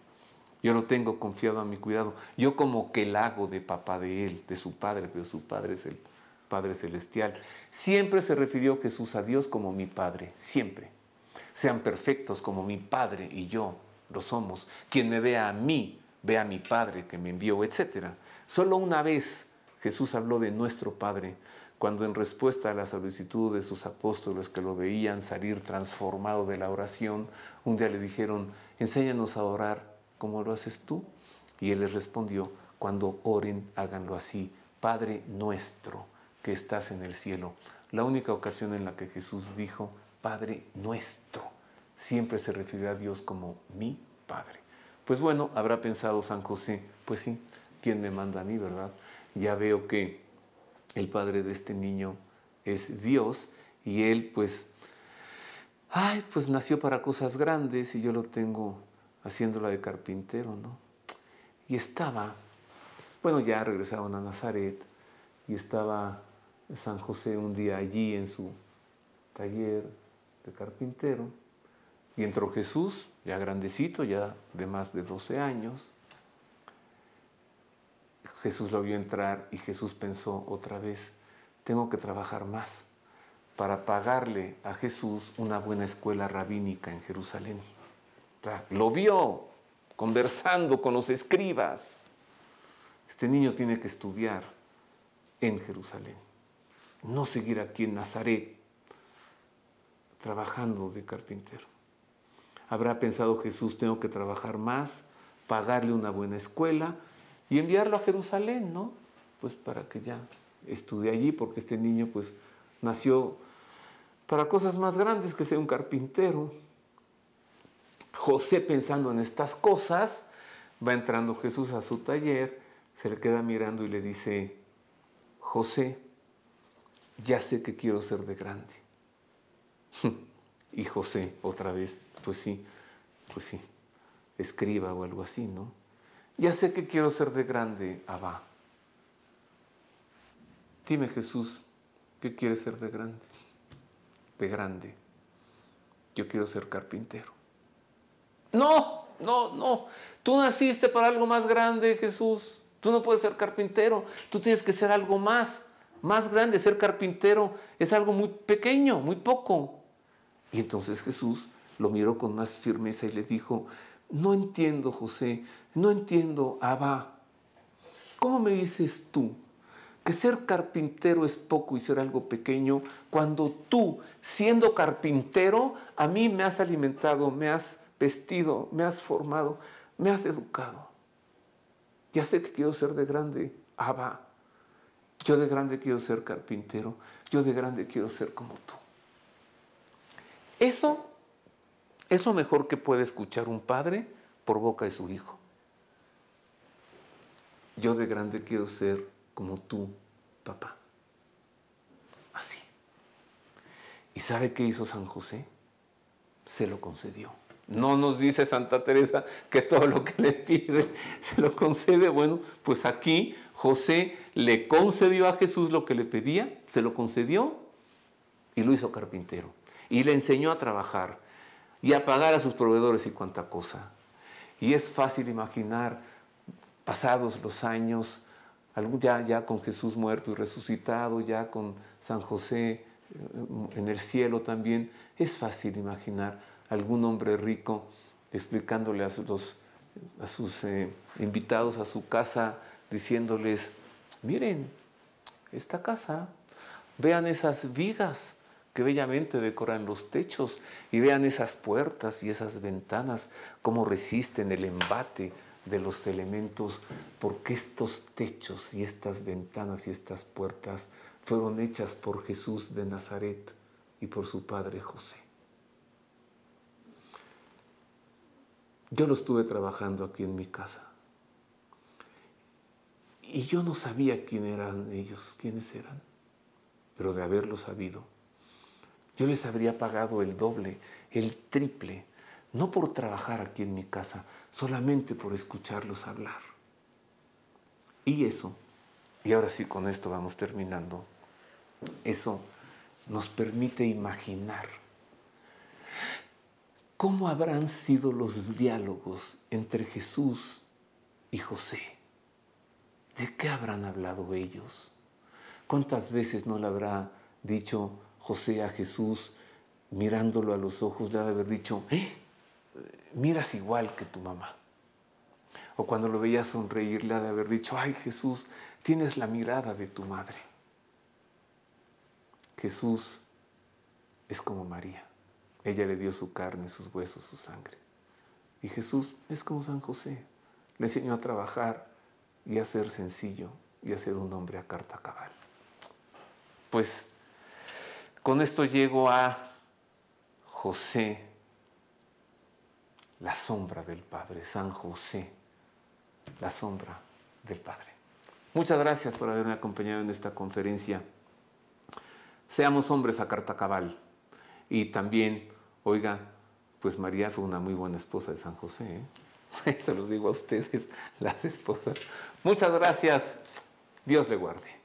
[SPEAKER 1] Yo lo tengo confiado a mi cuidado. Yo como que el hago de papá de él, de su padre, pero su padre es el Padre Celestial. Siempre se refirió Jesús a Dios como mi Padre, siempre. Sean perfectos como mi Padre y yo lo somos. Quien me vea a mí, vea a mi Padre que me envió, etc. Solo una vez Jesús habló de nuestro Padre, cuando en respuesta a la solicitud de sus apóstoles que lo veían salir transformado de la oración, un día le dijeron, enséñanos a orar ¿Cómo lo haces tú? Y él les respondió, cuando oren, háganlo así, Padre nuestro que estás en el cielo. La única ocasión en la que Jesús dijo, Padre nuestro, siempre se refirió a Dios como mi Padre. Pues bueno, habrá pensado San José, pues sí, ¿quién me manda a mí, verdad? Ya veo que el Padre de este niño es Dios y él pues, ay, pues nació para cosas grandes y yo lo tengo haciéndola de carpintero, ¿no? Y estaba, bueno, ya regresaron a Nazaret y estaba San José un día allí en su taller de carpintero y entró Jesús, ya grandecito, ya de más de 12 años. Jesús lo vio entrar y Jesús pensó otra vez, tengo que trabajar más para pagarle a Jesús una buena escuela rabínica en Jerusalén. Lo vio conversando con los escribas. Este niño tiene que estudiar en Jerusalén, no seguir aquí en Nazaret trabajando de carpintero. Habrá pensado Jesús, tengo que trabajar más, pagarle una buena escuela y enviarlo a Jerusalén, ¿no? Pues para que ya estudie allí, porque este niño pues nació para cosas más grandes que ser un carpintero. José pensando en estas cosas, va entrando Jesús a su taller, se le queda mirando y le dice, José, ya sé que quiero ser de grande. y José, otra vez, pues sí, pues sí, escriba o algo así, ¿no? Ya sé que quiero ser de grande, Abba. Dime Jesús, ¿qué quieres ser de grande? De grande. Yo quiero ser carpintero. No, no, no. Tú naciste para algo más grande, Jesús. Tú no puedes ser carpintero. Tú tienes que ser algo más, más grande. Ser carpintero es algo muy pequeño, muy poco. Y entonces Jesús lo miró con más firmeza y le dijo, no entiendo, José, no entiendo, Abba. ¿Cómo me dices tú que ser carpintero es poco y ser algo pequeño cuando tú, siendo carpintero, a mí me has alimentado, me has vestido, me has formado, me has educado. Ya sé que quiero ser de grande, Abba. Yo de grande quiero ser carpintero, yo de grande quiero ser como tú. Eso es lo mejor que puede escuchar un padre por boca de su hijo. Yo de grande quiero ser como tú, papá. Así. ¿Y sabe qué hizo San José? Se lo concedió. No nos dice Santa Teresa que todo lo que le pide se lo concede. Bueno, pues aquí José le concedió a Jesús lo que le pedía, se lo concedió y lo hizo carpintero. Y le enseñó a trabajar y a pagar a sus proveedores y cuanta cosa. Y es fácil imaginar, pasados los años, ya, ya con Jesús muerto y resucitado, ya con San José eh, en el cielo también, es fácil imaginar algún hombre rico explicándole a sus, a sus eh, invitados a su casa, diciéndoles, miren, esta casa, vean esas vigas que bellamente decoran los techos y vean esas puertas y esas ventanas, cómo resisten el embate de los elementos, porque estos techos y estas ventanas y estas puertas fueron hechas por Jesús de Nazaret y por su Padre José. yo lo estuve trabajando aquí en mi casa. Y yo no sabía quién eran ellos, quiénes eran, pero de haberlo sabido, yo les habría pagado el doble, el triple, no por trabajar aquí en mi casa, solamente por escucharlos hablar. Y eso, y ahora sí con esto vamos terminando, eso nos permite imaginar ¿Cómo habrán sido los diálogos entre Jesús y José? ¿De qué habrán hablado ellos? ¿Cuántas veces no le habrá dicho José a Jesús, mirándolo a los ojos, le ha de haber dicho, eh, miras igual que tu mamá? O cuando lo veía sonreír, le ha de haber dicho, ay Jesús, tienes la mirada de tu madre. Jesús es como María. Ella le dio su carne, sus huesos, su sangre. Y Jesús es como San José. Le enseñó a trabajar y a ser sencillo y a ser un hombre a carta cabal. Pues con esto llego a José, la sombra del Padre, San José, la sombra del Padre. Muchas gracias por haberme acompañado en esta conferencia. Seamos hombres a carta cabal y también Oiga, pues María fue una muy buena esposa de San José. Eso ¿eh? Se los digo a ustedes, las esposas. Muchas gracias. Dios le guarde.